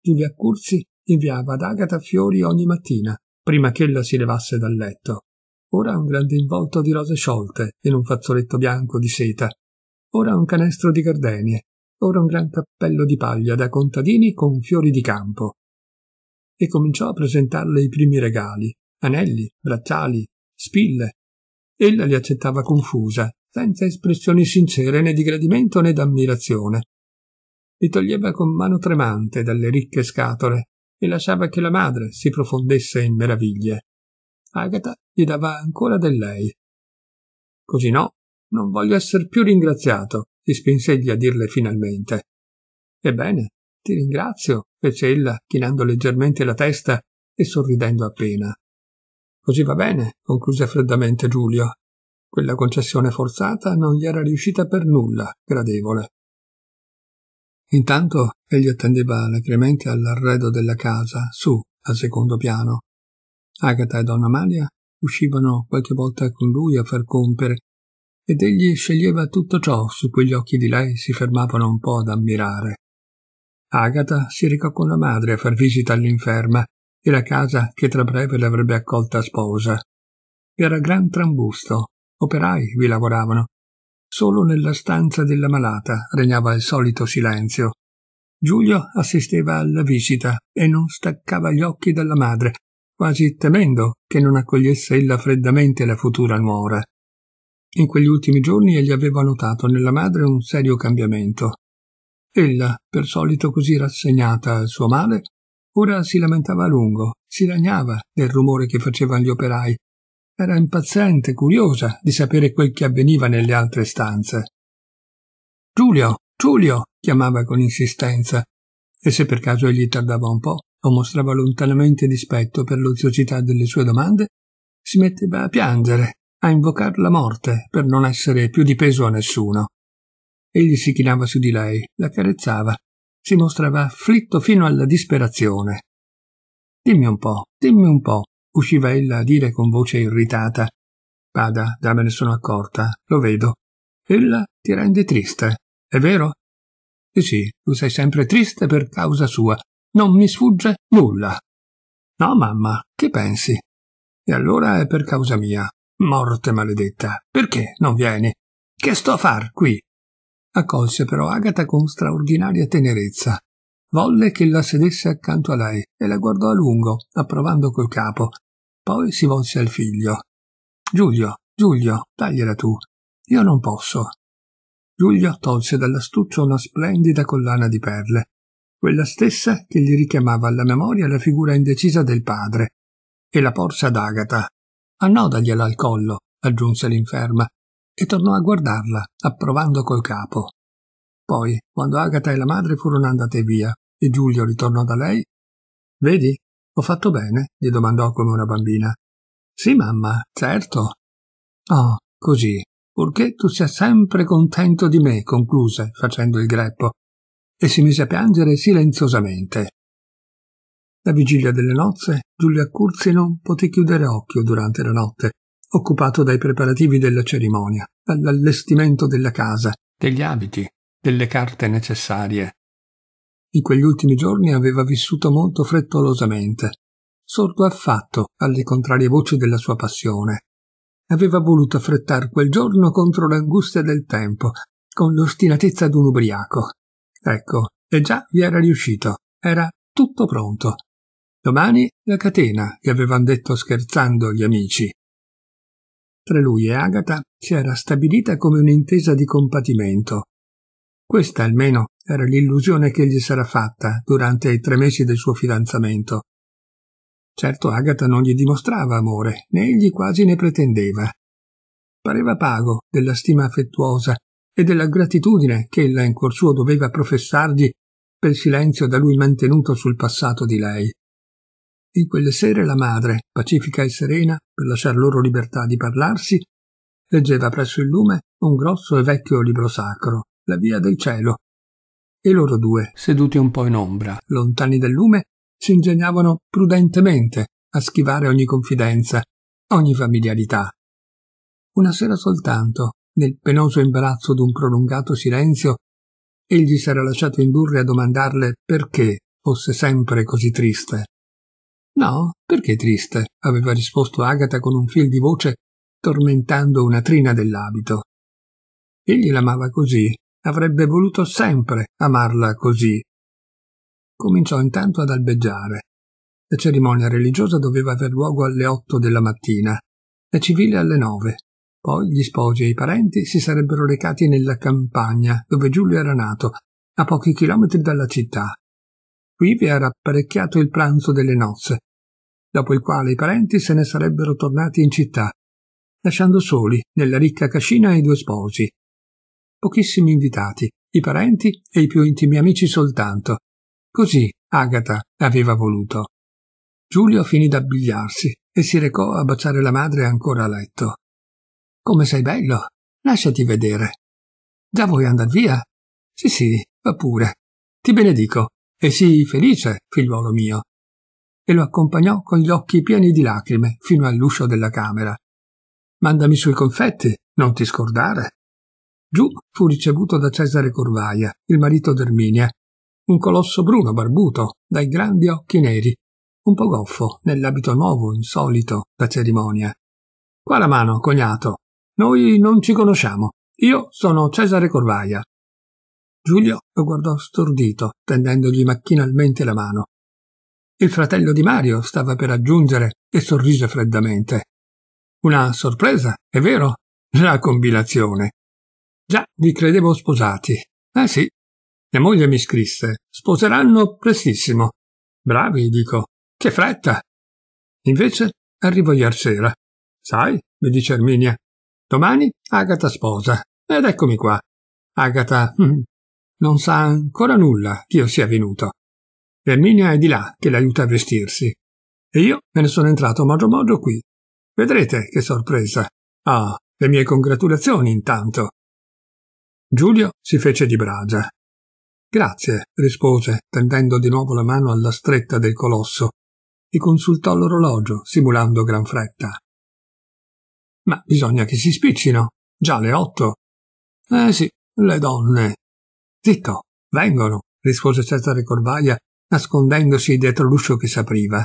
S1: Giulia Curzi inviava ad Agata fiori ogni mattina, prima che ella si levasse dal letto. Ora un grande involto di rose sciolte in un fazzoletto bianco di seta, ora un canestro di gardenie, ora un gran cappello di paglia da contadini con fiori di campo. E cominciò a presentarle i primi regali, anelli, bracciali, spille, Ella li accettava confusa, senza espressioni sincere né di gradimento né d'ammirazione. Li toglieva con mano tremante dalle ricche scatole e lasciava che la madre si profondesse in meraviglie. Agata gli dava ancora del lei. Così no, non voglio essere più ringraziato, si spinse egli a dirle finalmente. Ebbene, ti ringrazio, fece ella, chinando leggermente la testa e sorridendo appena. Così va bene, concluse freddamente Giulio. Quella concessione forzata non gli era riuscita per nulla gradevole. Intanto egli attendeva lacrimente all'arredo della casa, su, al secondo piano. Agata e Donna Amalia uscivano qualche volta con lui a far compere, ed egli sceglieva tutto ciò su cui gli occhi di lei si fermavano un po' ad ammirare. Agata si recò con la madre a far visita all'inferma e la casa che tra breve l'avrebbe accolta sposa. Era gran trambusto, operai vi lavoravano. Solo nella stanza della malata regnava il solito silenzio. Giulio assisteva alla visita e non staccava gli occhi dalla madre, quasi temendo che non accogliesse ella freddamente la futura nuora. In quegli ultimi giorni egli aveva notato nella madre un serio cambiamento. Ella, per solito così rassegnata al suo male, Ora si lamentava a lungo, si lagnava del rumore che facevano gli operai. Era impaziente, curiosa di sapere quel che avveniva nelle altre stanze. Giulio, Giulio, chiamava con insistenza, e se per caso egli tardava un po' o mostrava lontanamente dispetto per l'oziosità delle sue domande, si metteva a piangere, a invocar la morte per non essere più di peso a nessuno. Egli si chinava su di lei, la carezzava, si mostrava afflitto fino alla disperazione. Dimmi un po', dimmi un po', usciva ella a dire con voce irritata. Bada, già me ne sono accorta, lo vedo. Ella ti rende triste, è vero? Sì, sì, tu sei sempre triste per causa sua. Non mi sfugge nulla. No, mamma, che pensi? E allora è per causa mia. Morte maledetta, perché non vieni? Che sto a far qui? Accolse però Agata con straordinaria tenerezza. Volle che la sedesse accanto a lei e la guardò a lungo, approvando col capo. Poi si volse al figlio. Giulio, Giulio, tagliela tu. Io non posso. Giulio tolse dall'astuccio una splendida collana di perle, quella stessa che gli richiamava alla memoria la figura indecisa del padre, e la porse ad Agata. Annodagliela al collo, aggiunse l'inferma, e tornò a guardarla, approvando col capo. Poi, quando Agata e la madre furono andate via e Giulio ritornò da lei, Vedi, ho fatto bene? gli domandò come una bambina. Sì, mamma, certo. Oh, così, purché tu sia sempre contento di me, concluse, facendo il greppo, e si mise a piangere silenziosamente. La vigilia delle nozze, Giulia Curzi non poté chiudere occhio durante la notte, occupato dai preparativi della cerimonia, dall'allestimento della casa, degli abiti, delle carte necessarie. In quegli ultimi giorni aveva vissuto molto frettolosamente, sordo affatto alle contrarie voci della sua passione. Aveva voluto affrettare quel giorno contro l'angustia del tempo, con l'ostinatezza d'un ubriaco. Ecco, e già vi era riuscito, era tutto pronto. Domani la catena, gli avevano detto scherzando gli amici tra lui e Agatha si era stabilita come un'intesa di compatimento. Questa almeno era l'illusione che gli s'era fatta durante i tre mesi del suo fidanzamento. Certo Agatha non gli dimostrava amore, né egli quasi ne pretendeva. Pareva pago della stima affettuosa e della gratitudine che ella in cuor suo doveva professargli per silenzio da lui mantenuto sul passato di lei in quelle sere la madre, pacifica e serena, per lasciar loro libertà di parlarsi, leggeva presso il lume un grosso e vecchio libro sacro, La via del cielo. E loro due, seduti un po' in ombra, lontani dal lume, si ingegnavano prudentemente a schivare ogni confidenza, ogni familiarità. Una sera soltanto, nel penoso imbarazzo d'un prolungato silenzio, egli s'era lasciato indurre a domandarle perché fosse sempre così triste. No, perché triste? aveva risposto Agata con un fil di voce, tormentando una trina dell'abito. Egli l'amava così, avrebbe voluto sempre amarla così. Cominciò intanto ad albeggiare. La cerimonia religiosa doveva aver luogo alle otto della mattina, la civile alle nove. Poi gli sposi e i parenti si sarebbero recati nella campagna dove Giulio era nato, a pochi chilometri dalla città. Qui vi era apparecchiato il pranzo delle nozze, dopo il quale i parenti se ne sarebbero tornati in città, lasciando soli nella ricca cascina i due sposi. Pochissimi invitati, i parenti e i più intimi amici soltanto. Così Agata aveva voluto. Giulio finì d'abbigliarsi e si recò a baciare la madre ancora a letto. Come sei bello! Lasciati vedere. Già vuoi andar via? Sì, sì, va pure. Ti benedico e sii felice, figliuolo mio e lo accompagnò con gli occhi pieni di lacrime fino all'uscio della camera. Mandami sui confetti, non ti scordare. Giù fu ricevuto da Cesare Corvaia, il marito d'Erminia, un colosso bruno barbuto, dai grandi occhi neri, un po' goffo, nell'abito nuovo, insolito, da cerimonia. Qua la mano, cognato. Noi non ci conosciamo. Io sono Cesare Corvaia. Giulio lo guardò stordito, tendendogli macchinalmente la mano. Il fratello di Mario stava per aggiungere e sorrise freddamente. Una sorpresa, è vero? La combinazione. Già vi credevo sposati. Eh sì. Mia moglie mi scrisse: Sposeranno prestissimo. Bravi, dico. Che fretta! Invece arrivo ieri sera. Sai, mi dice Erminia, domani Agata sposa. Ed eccomi qua. Agata [LAUGHS] non sa ancora nulla che io sia venuto. Erminia è di là che l'aiuta a vestirsi. E io me ne sono entrato mogio mogio qui. Vedrete che sorpresa. Ah, le mie congratulazioni intanto. Giulio si fece di bragia. Grazie, rispose, tendendo di nuovo la mano alla stretta del colosso, e consultò l'orologio, simulando gran fretta. Ma bisogna che si spiccino. Già le otto. Eh sì, le donne. Zitto, vengono, rispose Cesare Corvaia, nascondendosi dietro l'uscio che s'apriva.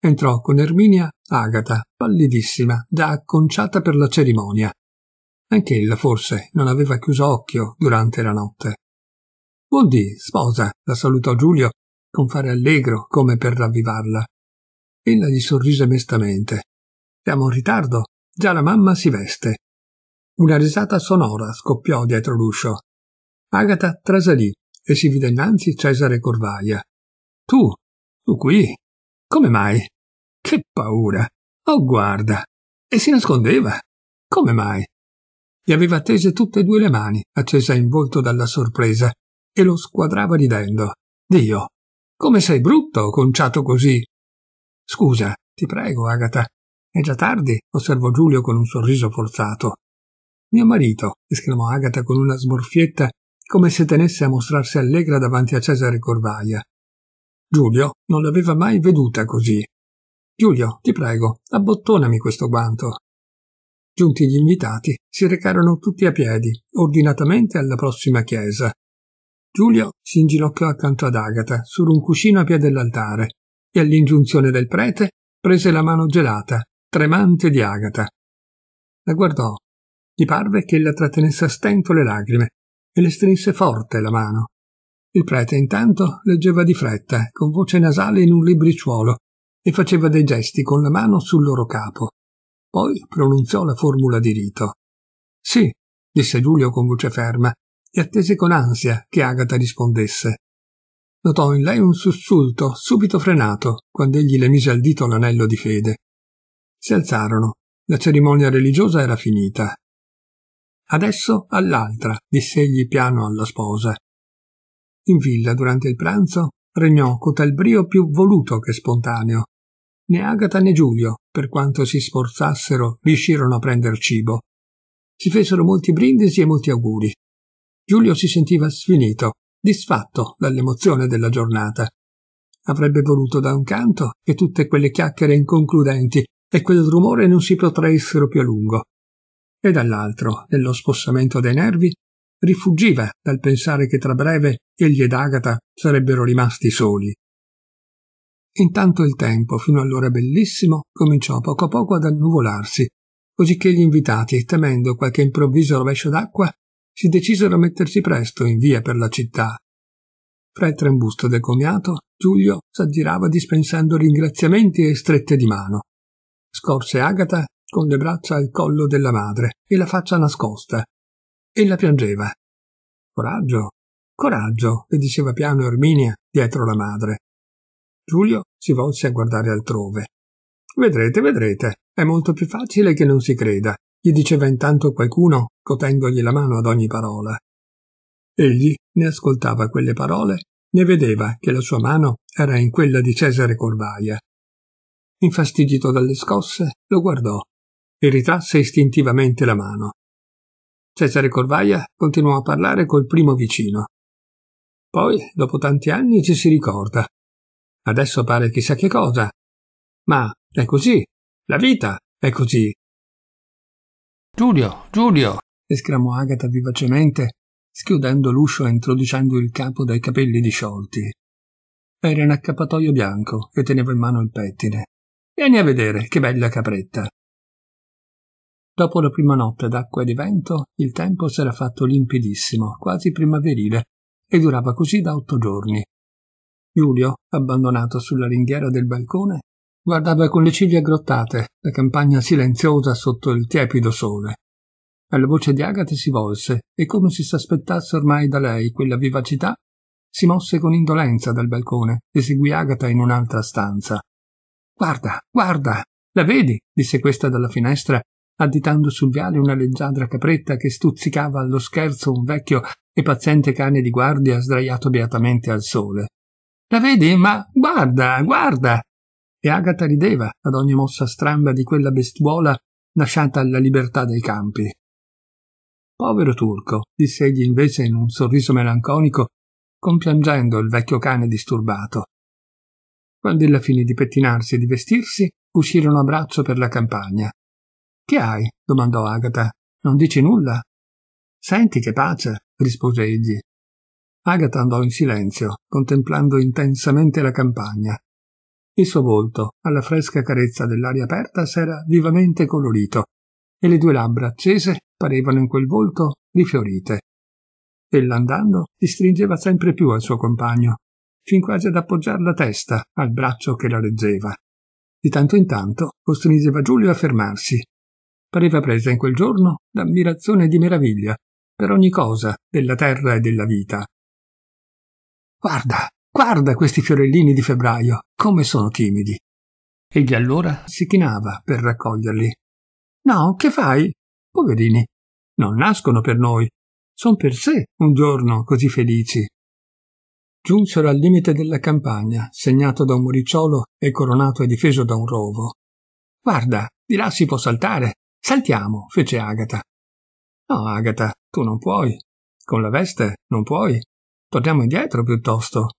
S1: Entrò con Erminia Agata, pallidissima, già acconciata per la cerimonia. Anch'ella, forse, non aveva chiuso occhio durante la notte. Buon dì, sposa, la salutò Giulio con fare allegro come per ravvivarla. Ella gli sorrise mestamente. Siamo in ritardo, già la mamma si veste. Una risata sonora scoppiò dietro l'uscio. Agata trasalì, e si vide innanzi Cesare Corvaia. Tu, tu qui? Come mai? Che paura! Oh, guarda! E si nascondeva! Come mai? Gli aveva tese tutte e due le mani, accesa in volto dalla sorpresa, e lo squadrava ridendo. Dio, come sei brutto, conciato così! Scusa, ti prego, Agata. È già tardi, osservò Giulio con un sorriso forzato. Mio marito, esclamò Agata con una smorfietta come se tenesse a mostrarsi allegra davanti a Cesare Corvaia. Giulio non l'aveva mai veduta così. Giulio, ti prego, abbottonami questo guanto. Giunti gli invitati, si recarono tutti a piedi, ordinatamente alla prossima chiesa. Giulio si inginocchiò accanto ad Agata, su un cuscino a piede dell'altare, e all'ingiunzione del prete prese la mano gelata, tremante di Agata. La guardò. Gli parve che la trattenesse a stento le lacrime e le strinse forte la mano. Il prete intanto leggeva di fretta, con voce nasale in un libricciuolo, e faceva dei gesti con la mano sul loro capo. Poi pronunziò la formula di rito. Sì, disse Giulio con voce ferma, e attese con ansia che Agata rispondesse. Notò in lei un sussulto subito frenato quando egli le mise al dito l'anello di fede. Si alzarono. La cerimonia religiosa era finita. Adesso all'altra, disse egli piano alla sposa. In villa, durante il pranzo, regnò cotal brio più voluto che spontaneo. Né Agata né Giulio, per quanto si sforzassero, riuscirono a prender cibo. Si fecero molti brindisi e molti auguri. Giulio si sentiva sfinito, disfatto dall'emozione della giornata. Avrebbe voluto da un canto che tutte quelle chiacchiere inconcludenti e quel rumore non si protraessero più a lungo e dall'altro, nello spossamento dei nervi, rifuggiva dal pensare che tra breve egli ed Agata sarebbero rimasti soli. Intanto il tempo, fino allora bellissimo, cominciò poco a poco ad annuvolarsi, cosicché gli invitati, temendo qualche improvviso rovescio d'acqua, si decisero a mettersi presto in via per la città. Fra il trambusto del commiato, Giulio s'aggirava dispensando ringraziamenti e strette di mano. Scorse Agata con le braccia al collo della madre e la faccia nascosta. Ella piangeva. Coraggio, coraggio, le diceva piano Erminia dietro la madre. Giulio si volse a guardare altrove. Vedrete, vedrete, è molto più facile che non si creda, gli diceva intanto qualcuno, cotendogli la mano ad ogni parola. Egli ne ascoltava quelle parole, ne vedeva che la sua mano era in quella di Cesare Corvaia. Infastidito dalle scosse, lo guardò e ritrasse istintivamente la mano. Cesare Corvaia continuò a parlare col primo vicino. Poi, dopo tanti anni, ci si ricorda. Adesso pare chissà che cosa. Ma è così. La vita è così. Giulio, Giulio! esclamò Agata vivacemente, schiudendo l'uscio e introducendo il capo dai capelli disciolti. Era in accappatoio bianco e teneva in mano il pettine. Vieni a vedere che bella capretta. Dopo la prima notte d'acqua e di vento, il tempo s'era fatto limpidissimo, quasi primaverile, e durava così da otto giorni. Giulio, abbandonato sulla ringhiera del balcone, guardava con le ciglia aggrottate la campagna silenziosa sotto il tiepido sole. Alla voce di Agate si volse e, come si s'aspettasse ormai da lei quella vivacità, si mosse con indolenza dal balcone e seguì Agata in un'altra stanza. Guarda, guarda, la vedi? disse questa dalla finestra additando sul viale una leggiadra capretta che stuzzicava allo scherzo un vecchio e paziente cane di guardia sdraiato beatamente al sole. La vedi? Ma guarda, guarda! E Agata rideva ad ogni mossa stramba di quella bestuola lasciata alla libertà dei campi. Povero turco, disse egli invece in un sorriso melanconico, compiangendo il vecchio cane disturbato. Quando ella finì di pettinarsi e di vestirsi, uscirono a braccio per la campagna. Che hai? domandò Agata. Non dici nulla? Senti che pace, rispose egli. Agata andò in silenzio, contemplando intensamente la campagna. Il suo volto, alla fresca carezza dell'aria aperta, s'era vivamente colorito, e le due labbra accese parevano in quel volto rifiorite. Ella andando si stringeva sempre più al suo compagno, fin quasi ad appoggiar la testa al braccio che la reggeva. Di tanto in tanto costringeva Giulio a fermarsi pareva presa in quel giorno d'ammirazione e di meraviglia per ogni cosa della terra e della vita. Guarda, guarda questi fiorellini di febbraio, come sono timidi. Egli allora si chinava per raccoglierli. No, che fai? Poverini, non nascono per noi, son per sé un giorno così felici. Giunsero al limite della campagna, segnato da un muricciolo e coronato e difeso da un rovo. Guarda, di là si può saltare, Saltiamo, fece Agata. No, Agata, tu non puoi. Con la veste non puoi. Torniamo indietro piuttosto.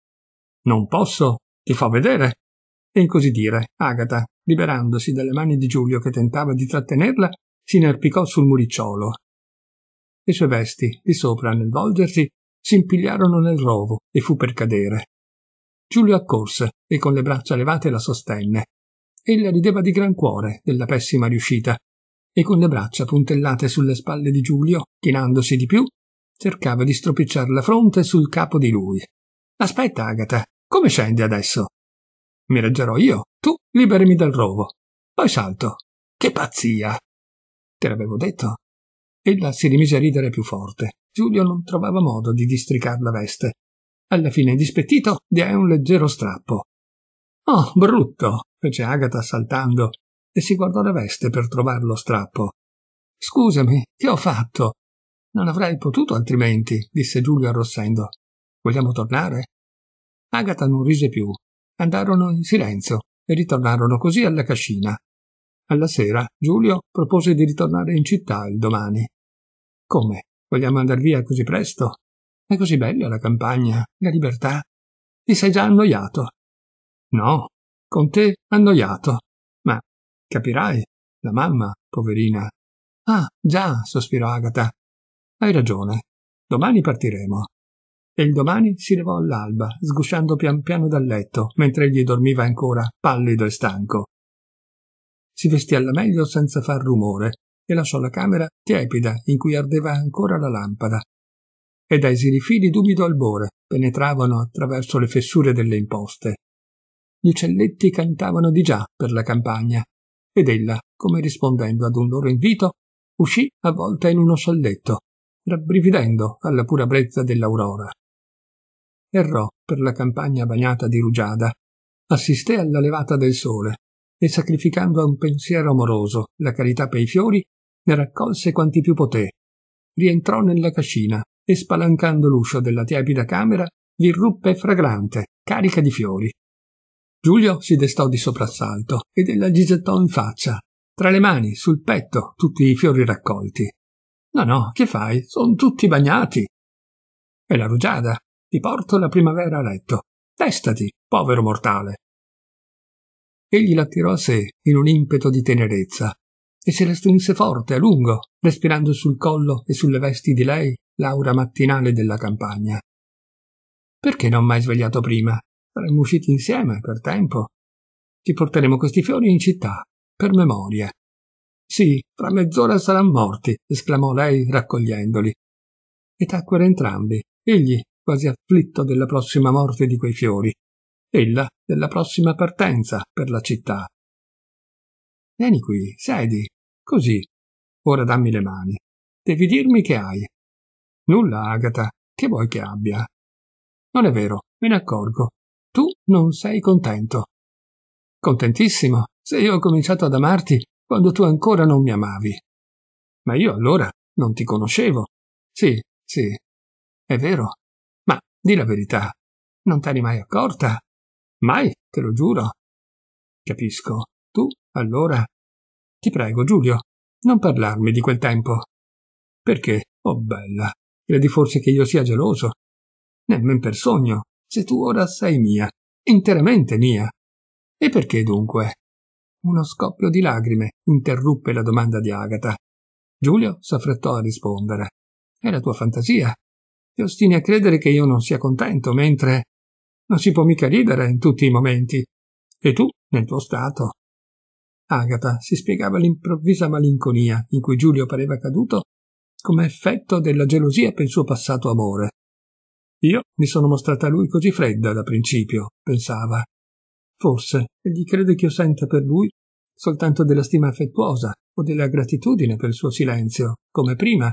S1: Non posso, ti fa vedere. E in così dire, Agata, liberandosi dalle mani di Giulio che tentava di trattenerla, si inerpicò sul muricciolo. Le sue vesti, di sopra nel volgersi, si impigliarono nel rovo e fu per cadere. Giulio accorse e con le braccia levate la sostenne. Ella rideva di gran cuore della pessima riuscita e con le braccia puntellate sulle spalle di Giulio, chinandosi di più, cercava di stropicciar la fronte sul capo di lui. Aspetta, Agata, come scendi adesso? Mi reggerò io, tu liberami dal rovo. Poi salto. Che pazzia! Te l'avevo detto. Ella si rimise a ridere più forte. Giulio non trovava modo di districar la veste. Alla fine, dispettito, diè un leggero strappo. Oh, brutto! fece Agata saltando e si guardò la veste per trovar lo strappo. Scusami, che ho fatto? Non avrei potuto altrimenti, disse Giulio arrossendo. Vogliamo tornare? Agata non rise più. Andarono in silenzio e ritornarono così alla cascina. Alla sera Giulio propose di ritornare in città il domani. Come? Vogliamo andar via così presto? È così bella la campagna, la libertà. Ti sei già annoiato. No, con te annoiato. Capirai, la mamma, poverina. Ah, già, sospirò Agata. Hai ragione. Domani partiremo. E il domani si levò all'alba, sgusciando pian piano dal letto, mentre egli dormiva ancora, pallido e stanco. Si vestì alla meglio senza far rumore e lasciò la camera tiepida in cui ardeva ancora la lampada. E dai sirifili d'umido albore penetravano attraverso le fessure delle imposte. Gli uccelletti cantavano di già per la campagna ed ella, come rispondendo ad un loro invito, uscì avvolta in uno scialletto, rabbrividendo alla pura brezza dell'aurora. Errò per la campagna bagnata di rugiada, assisté alla levata del sole e sacrificando a un pensiero amoroso la carità per i fiori, ne raccolse quanti più poté. Rientrò nella cascina e spalancando l'uscio della tiepida camera, vi ruppe fragrante, carica di fiori, Giulio si destò di soprassalto ed ella gli gettò in faccia, tra le mani, sul petto, tutti i fiori raccolti. No, no, che fai? Sono tutti bagnati. È la rugiada, ti porto la primavera a letto. Testati, povero mortale. Egli l'attirò a sé in un impeto di tenerezza e se la strinse forte a lungo, respirando sul collo e sulle vesti di lei l'aura mattinale della campagna. Perché non m'hai svegliato prima? Saremmo usciti insieme per tempo. Ti porteremo questi fiori in città, per memoria. Sì, fra mezz'ora saranno morti, esclamò lei raccogliendoli. E tacquero entrambi, egli quasi afflitto della prossima morte di quei fiori, ella della prossima partenza per la città. Vieni qui, sedi, così. Ora dammi le mani. Devi dirmi che hai. Nulla, Agata, che vuoi che abbia? Non è vero, me ne accorgo. Non sei contento. Contentissimo, se io ho cominciato ad amarti quando tu ancora non mi amavi. Ma io allora non ti conoscevo. Sì, sì, è vero. Ma di la verità, non t'eri mai accorta? Mai, te lo giuro. Capisco. Tu, allora. Ti prego, Giulio, non parlarmi di quel tempo. Perché, oh bella, credi forse che io sia geloso? Nemmen per sogno, se tu ora sei mia, interamente mia. E perché dunque? Uno scoppio di lagrime interruppe la domanda di Agata. Giulio s'affrettò a rispondere. È la tua fantasia. Ti ostini a credere che io non sia contento, mentre non si può mica ridere in tutti i momenti. E tu, nel tuo stato. Agata si spiegava l'improvvisa malinconia in cui Giulio pareva caduto come effetto della gelosia per il suo passato amore. Io mi sono mostrata a lui così fredda da principio, pensava. Forse egli crede che io senta per lui soltanto della stima affettuosa o della gratitudine per il suo silenzio, come prima.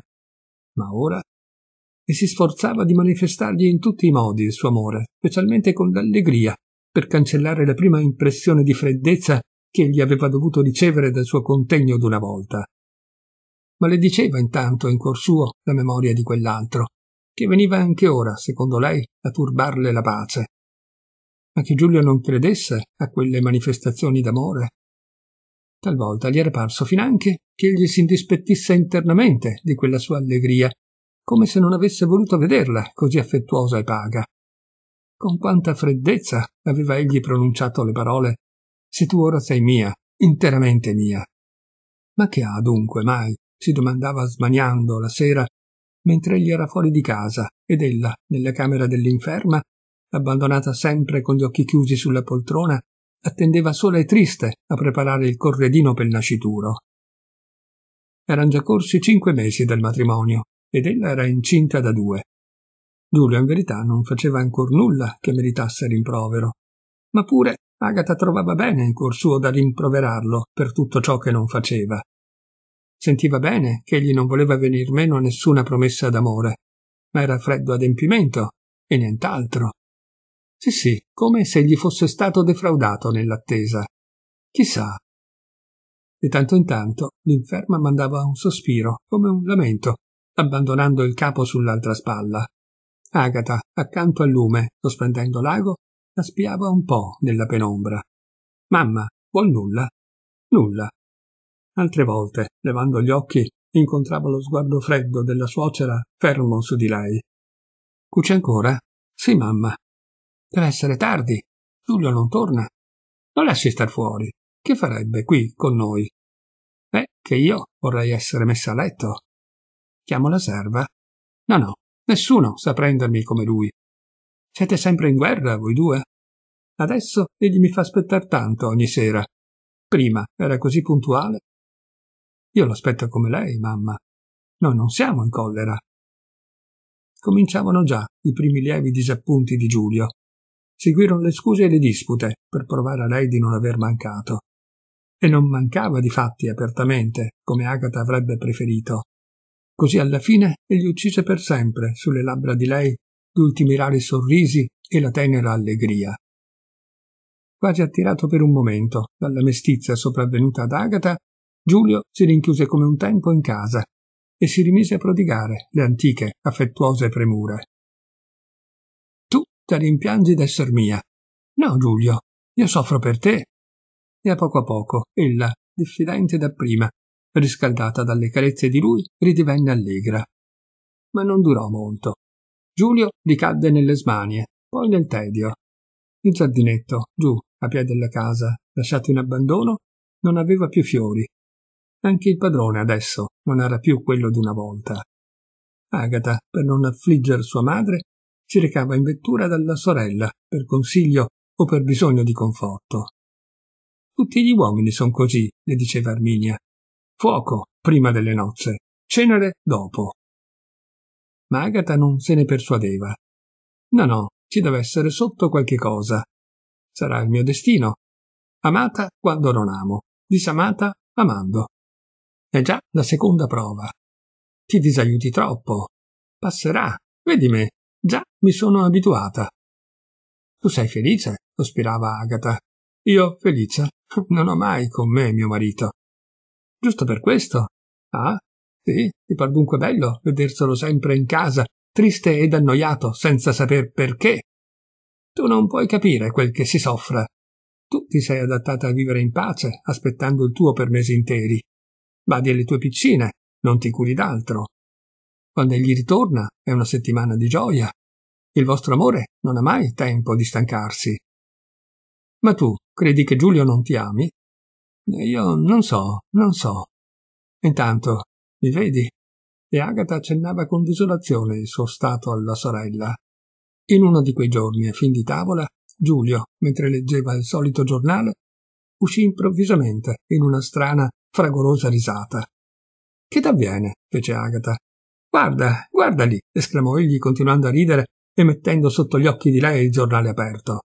S1: Ma ora e si sforzava di manifestargli in tutti i modi il suo amore, specialmente con l'allegria, per cancellare la prima impressione di freddezza che gli aveva dovuto ricevere dal suo contegno d'una volta. Ma le diceva intanto in cuor suo la memoria di quell'altro, che veniva anche ora, secondo lei, a turbarle la pace. Ma che Giulio non credesse a quelle manifestazioni d'amore. Talvolta gli era parso finanche che egli si indispettisse internamente di quella sua allegria, come se non avesse voluto vederla così affettuosa e paga. Con quanta freddezza aveva egli pronunciato le parole Se tu ora sei mia, interamente mia. Ma che ha dunque mai? si domandava smaniando la sera mentre egli era fuori di casa ed ella, nella camera dell'inferma, abbandonata sempre con gli occhi chiusi sulla poltrona, attendeva sola e triste a preparare il corredino pel nascituro. Eran già corsi cinque mesi dal matrimonio ed ella era incinta da due. Giulio in verità non faceva ancor nulla che meritasse rimprovero, ma pure Agata trovava bene in cuor suo da rimproverarlo per tutto ciò che non faceva. Sentiva bene che egli non voleva venir meno a nessuna promessa d'amore, ma era freddo adempimento e nient'altro. Sì, sì, come se gli fosse stato defraudato nell'attesa. Chissà. Di tanto in tanto l'inferma mandava un sospiro, come un lamento, abbandonando il capo sull'altra spalla. Agata, accanto al lume, sospendendo l'ago, la spiava un po' nella penombra. Mamma, vuol nulla? Nulla, Altre volte, levando gli occhi, incontrava lo sguardo freddo della suocera fermo su di lei. Cuce ancora? Sì, mamma. Per essere tardi. Giulio non torna. Non lasci star fuori. Che farebbe qui con noi? Beh, che io vorrei essere messa a letto. Chiamo la serva. No, no, nessuno sa prendermi come lui. Siete sempre in guerra, voi due? Adesso egli mi fa aspettar tanto ogni sera. Prima era così puntuale io l'aspetto come lei, mamma. Noi non siamo in collera. Cominciavano già i primi lievi disappunti di Giulio. Seguirono le scuse e le dispute per provare a lei di non aver mancato. E non mancava di fatti apertamente, come Agatha avrebbe preferito. Così alla fine egli uccise per sempre sulle labbra di lei gli ultimi rari sorrisi e la tenera allegria. Quasi attirato per un momento dalla mestizia sopravvenuta ad Agatha, Giulio si rinchiuse come un tempo in casa e si rimise a prodigare le antiche affettuose premure. Tu ti rimpiangi d'esser mia. No, Giulio, io soffro per te. E a poco a poco ella, diffidente dapprima, riscaldata dalle carezze di lui, ridivenne allegra. Ma non durò molto. Giulio ricadde nelle smanie, poi nel tedio. Il giardinetto, giù, a piè della casa, lasciato in abbandono, non aveva più fiori anche il padrone adesso non era più quello di una volta. Agata, per non affliggere sua madre, si recava in vettura dalla sorella per consiglio o per bisogno di conforto. Tutti gli uomini son così, le diceva Arminia. Fuoco prima delle nozze, cenere dopo. Ma Agata non se ne persuadeva. No, no, ci deve essere sotto qualche cosa. Sarà il mio destino. Amata quando non amo, disamata amando. È già la seconda prova. Ti disaiuti troppo. Passerà. Vedi me. Già mi sono abituata. Tu sei felice, sospirava Agata. Io felice? [LAUGHS] Non ho mai con me mio marito. Giusto per questo? Ah, sì, ti par dunque bello vederselo sempre in casa, triste ed annoiato, senza saper perché. Tu non puoi capire quel che si soffra. Tu ti sei adattata a vivere in pace, aspettando il tuo per mesi interi. Badi alle tue piccine, non ti curi d'altro. Quando egli ritorna è una settimana di gioia. Il vostro amore non ha mai tempo di stancarsi. Ma tu credi che Giulio non ti ami? Io non so, non so. Intanto, mi vedi? E Agata accennava con desolazione il suo stato alla sorella. In uno di quei giorni, a fin di tavola, Giulio, mentre leggeva il solito giornale, uscì improvvisamente in una strana fragorosa risata. Che t'avviene? fece Agata. Guarda, guarda lì! esclamò egli continuando a ridere e mettendo sotto gli occhi di lei il giornale aperto.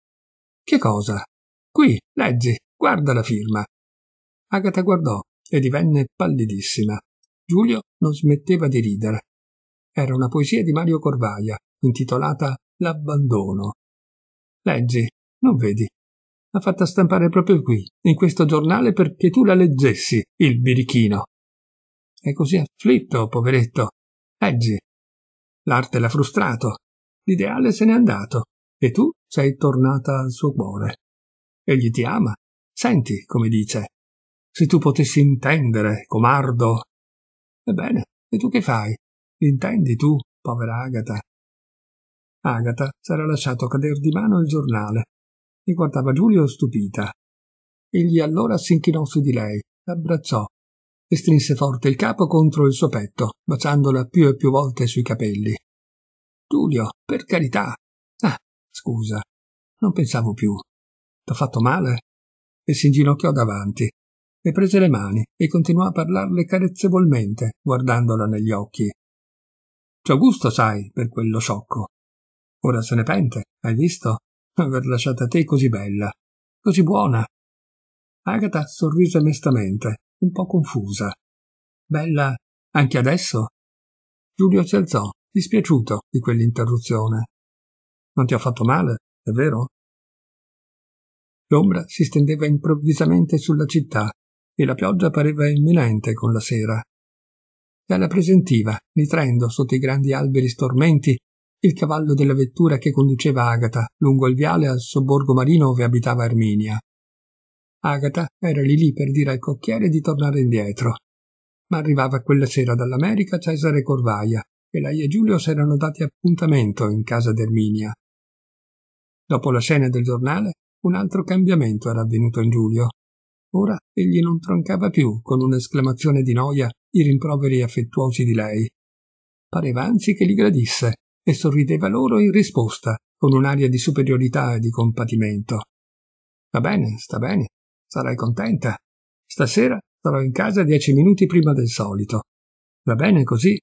S1: Che cosa? Qui, leggi, guarda la firma. Agata guardò e divenne pallidissima. Giulio non smetteva di ridere. Era una poesia di Mario Corvaia, intitolata L'abbandono. Leggi, non vedi, l'ha fatta stampare proprio qui, in questo giornale perché tu la leggessi, il birichino. È così afflitto, poveretto. Leggi. L'arte l'ha frustrato. L'ideale se n'è andato. E tu sei tornata al suo cuore. Egli ti ama. Senti, come dice. Se tu potessi intendere, comardo. Ebbene, e tu che fai? Intendi tu, povera Agata? Agata s'era lasciato cader di mano il giornale e guardava Giulio stupita. Egli allora si inchinò su di lei, l'abbracciò e strinse forte il capo contro il suo petto, baciandola più e più volte sui capelli. Giulio, per carità. Ah, scusa, non pensavo più. T'ho fatto male? E si inginocchiò davanti. Le prese le mani e continuò a parlarle carezzevolmente, guardandola negli occhi. C'ho gusto, sai, per quello sciocco. Ora se ne pente, hai visto? aver lasciata te così bella, così buona. Agata sorrise mestamente, un po' confusa. Bella anche adesso? Giulio si alzò, dispiaciuto di quell'interruzione. Non ti ha fatto male, è vero? L'ombra si stendeva improvvisamente sulla città e la pioggia pareva imminente con la sera. la presentiva, nitrendo sotto i grandi alberi stormenti il cavallo della vettura che conduceva Agata lungo il viale al sobborgo marino dove abitava Erminia. Agata era lì lì per dire al cocchiere di tornare indietro. Ma arrivava quella sera dall'America Cesare Corvaia e lei e Giulio s'erano dati appuntamento in casa d'Erminia. Dopo la scena del giornale, un altro cambiamento era avvenuto in Giulio. Ora egli non troncava più, con un'esclamazione di noia, i rimproveri affettuosi di lei. Pareva anzi che li gradisse, e sorrideva loro in risposta con un'aria di superiorità e di compatimento. Va bene, sta bene, sarai contenta. Stasera sarò in casa dieci minuti prima del solito. Va bene così.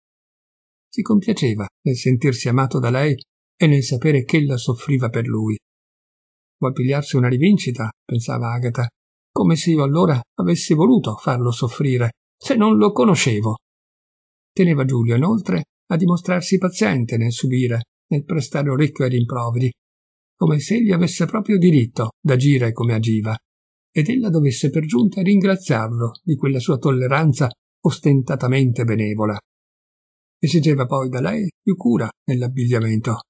S1: Si compiaceva nel sentirsi amato da lei e nel sapere ch'ella soffriva per lui. Vuol pigliarsi una rivincita, pensava Agata, come se io allora avessi voluto farlo soffrire, se non lo conoscevo. Teneva Giulio inoltre a dimostrarsi paziente nel subire, nel prestare orecchio ai rimproveri, come se egli avesse proprio diritto d'agire come agiva, ed ella dovesse per giunta ringraziarlo di quella sua tolleranza ostentatamente benevola. Esigeva poi da lei più cura nell'abbigliamento.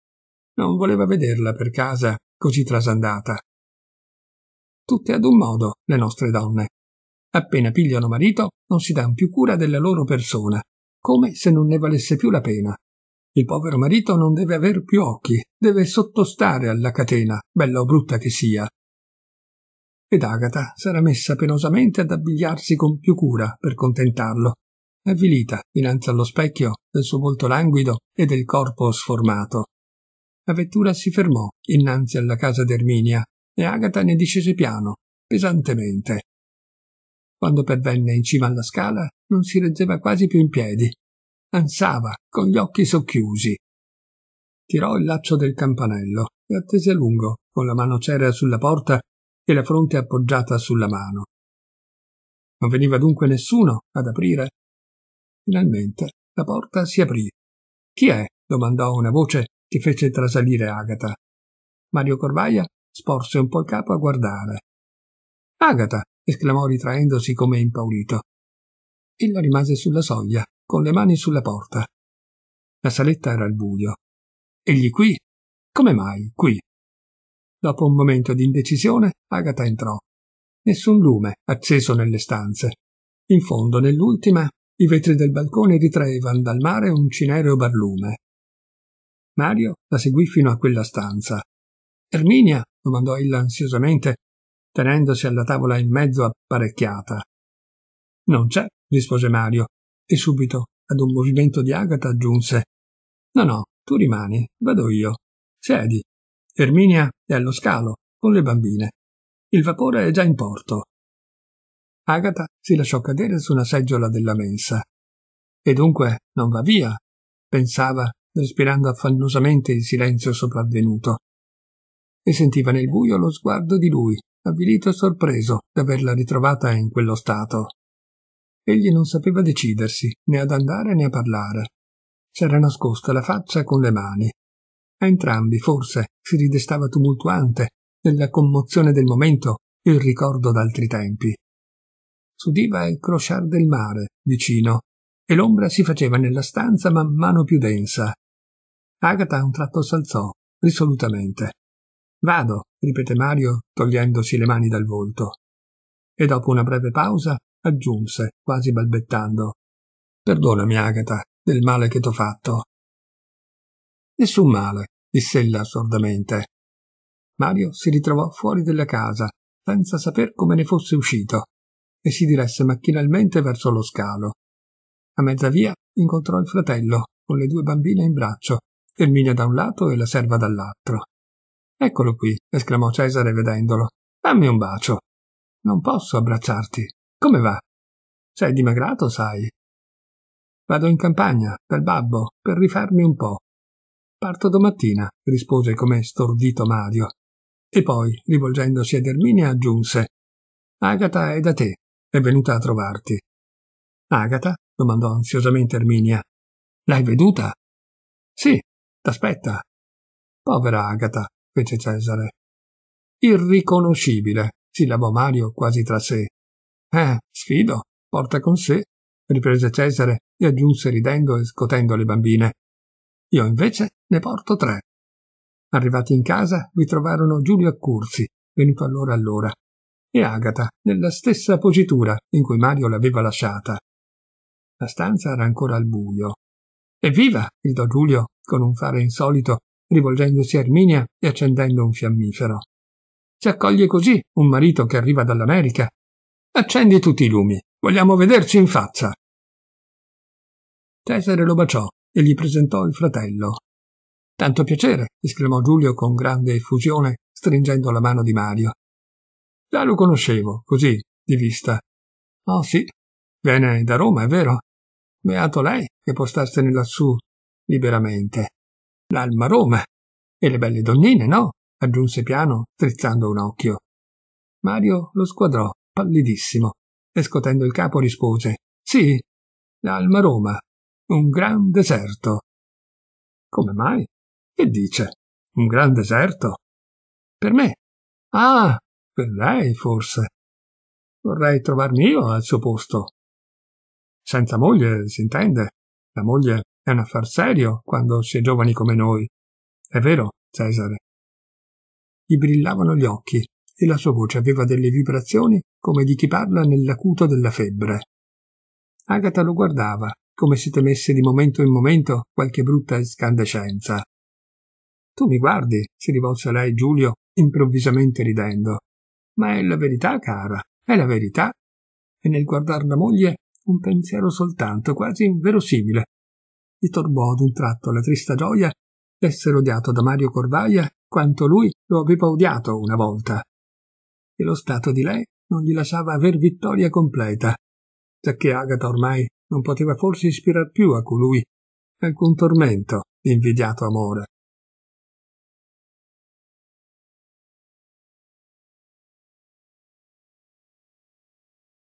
S1: Non voleva vederla per casa così trasandata. Tutte ad un modo le nostre donne. Appena pigliano marito non si dan più cura della loro persona come se non ne valesse più la pena. Il povero marito non deve aver più occhi, deve sottostare alla catena, bella o brutta che sia. Ed Agata s'era messa penosamente ad abbigliarsi con più cura per contentarlo, avvilita dinanzi allo specchio del suo volto languido e del corpo sformato. La vettura si fermò innanzi alla casa d'Erminia e Agata ne discese piano, pesantemente. Quando pervenne in cima alla scala, non si reggeva quasi più in piedi. Ansava, con gli occhi socchiusi. Tirò il laccio del campanello e attese a lungo, con la mano cerea sulla porta e la fronte appoggiata sulla mano. Non veniva dunque nessuno ad aprire. Finalmente la porta si aprì. Chi è? domandò una voce che fece trasalire Agata. Mario Corvaia sporse un po' il capo a guardare. Agata, esclamò ritraendosi come impaurito. Ella rimase sulla soglia, con le mani sulla porta. La saletta era al buio. Egli qui? Come mai qui? Dopo un momento di indecisione, Agata entrò. Nessun lume acceso nelle stanze. In fondo, nell'ultima, i vetri del balcone ritraevano dal mare un cinereo barlume. Mario la seguì fino a quella stanza. Erminia, domandò ella ansiosamente, tenendosi alla tavola in mezzo apparecchiata. Non c'è, rispose Mario, e subito, ad un movimento di Agata, aggiunse No, no, tu rimani, vado io. Siedi. Erminia è allo scalo, con le bambine. Il vapore è già in porto. Agata si lasciò cadere su una seggiola della mensa. E dunque non va via, pensava, respirando affannosamente il silenzio sopravvenuto. E sentiva nel buio lo sguardo di lui, avvilito e sorpreso d'averla ritrovata in quello stato. Egli non sapeva decidersi né ad andare né a parlare. S'era nascosta la faccia con le mani. A entrambi, forse, si ridestava tumultuante, nella commozione del momento, il ricordo d'altri tempi. S'udiva il crociar del mare, vicino, e l'ombra si faceva nella stanza man mano più densa. Agata a un tratto s'alzò, risolutamente, Vado, ripete Mario, togliendosi le mani dal volto. E dopo una breve pausa aggiunse, quasi balbettando. Perdonami, Agata, del male che t'ho fatto. Nessun male, disse ella sordamente. Mario si ritrovò fuori della casa, senza saper come ne fosse uscito, e si diresse macchinalmente verso lo scalo. A mezza via incontrò il fratello, con le due bambine in braccio, Erminia da un lato e la serva dall'altro. Eccolo qui, esclamò Cesare vedendolo. Dammi un bacio. Non posso abbracciarti. Come va? Sei dimagrato, sai. Vado in campagna, dal babbo, per rifarmi un po'. Parto domattina, rispose come stordito Mario. E poi, rivolgendosi ad Erminia, aggiunse Agata è da te, è venuta a trovarti. Agata? domandò ansiosamente Erminia. L'hai veduta? Sì, t'aspetta. Povera Agata, fece Cesare. Irriconoscibile, sillabò Mario quasi tra sé. Eh, sfido, porta con sé, riprese Cesare e aggiunse ridendo e scotendo le bambine. Io invece ne porto tre. Arrivati in casa, vi trovarono Giulio Accursi, venuto allora allora, e Agata, nella stessa positura in cui Mario l'aveva lasciata. La stanza era ancora al buio. Evviva! gridò Giulio con un fare insolito rivolgendosi a Erminia e accendendo un fiammifero. Si accoglie così un marito che arriva dall'America. Accendi tutti i lumi, vogliamo vederci in faccia. Cesare lo baciò e gli presentò il fratello. Tanto piacere, esclamò Giulio con grande effusione, stringendo la mano di Mario. Già lo conoscevo, così, di vista. Oh sì, viene da Roma, è vero? Beato lei che può starsene lassù liberamente l'Alma Roma e le belle donnine, no? aggiunse piano, strizzando un occhio. Mario lo squadrò, pallidissimo, e scotendo il capo rispose Sì, l'Alma Roma, un gran deserto. Come mai? Che dice? Un gran deserto? Per me? Ah, per lei forse. Vorrei trovarmi io al suo posto. Senza moglie, si intende? La moglie è un affar serio quando si è giovani come noi. È vero, Cesare. Gli brillavano gli occhi e la sua voce aveva delle vibrazioni come di chi parla nell'acuto della febbre. Agata lo guardava, come se temesse di momento in momento qualche brutta escandescenza. Tu mi guardi, si rivolse a lei Giulio, improvvisamente ridendo. Ma è la verità, cara, è la verità. E nel guardar la moglie un pensiero soltanto, quasi inverosimile, gli ad un tratto la trista gioia d'essere odiato da Mario Corvaia quanto lui lo aveva odiato una volta. E lo stato di lei non gli lasciava aver vittoria completa, giacché Agata ormai non poteva forse ispirar più a colui alcun tormento d'invidiato amore.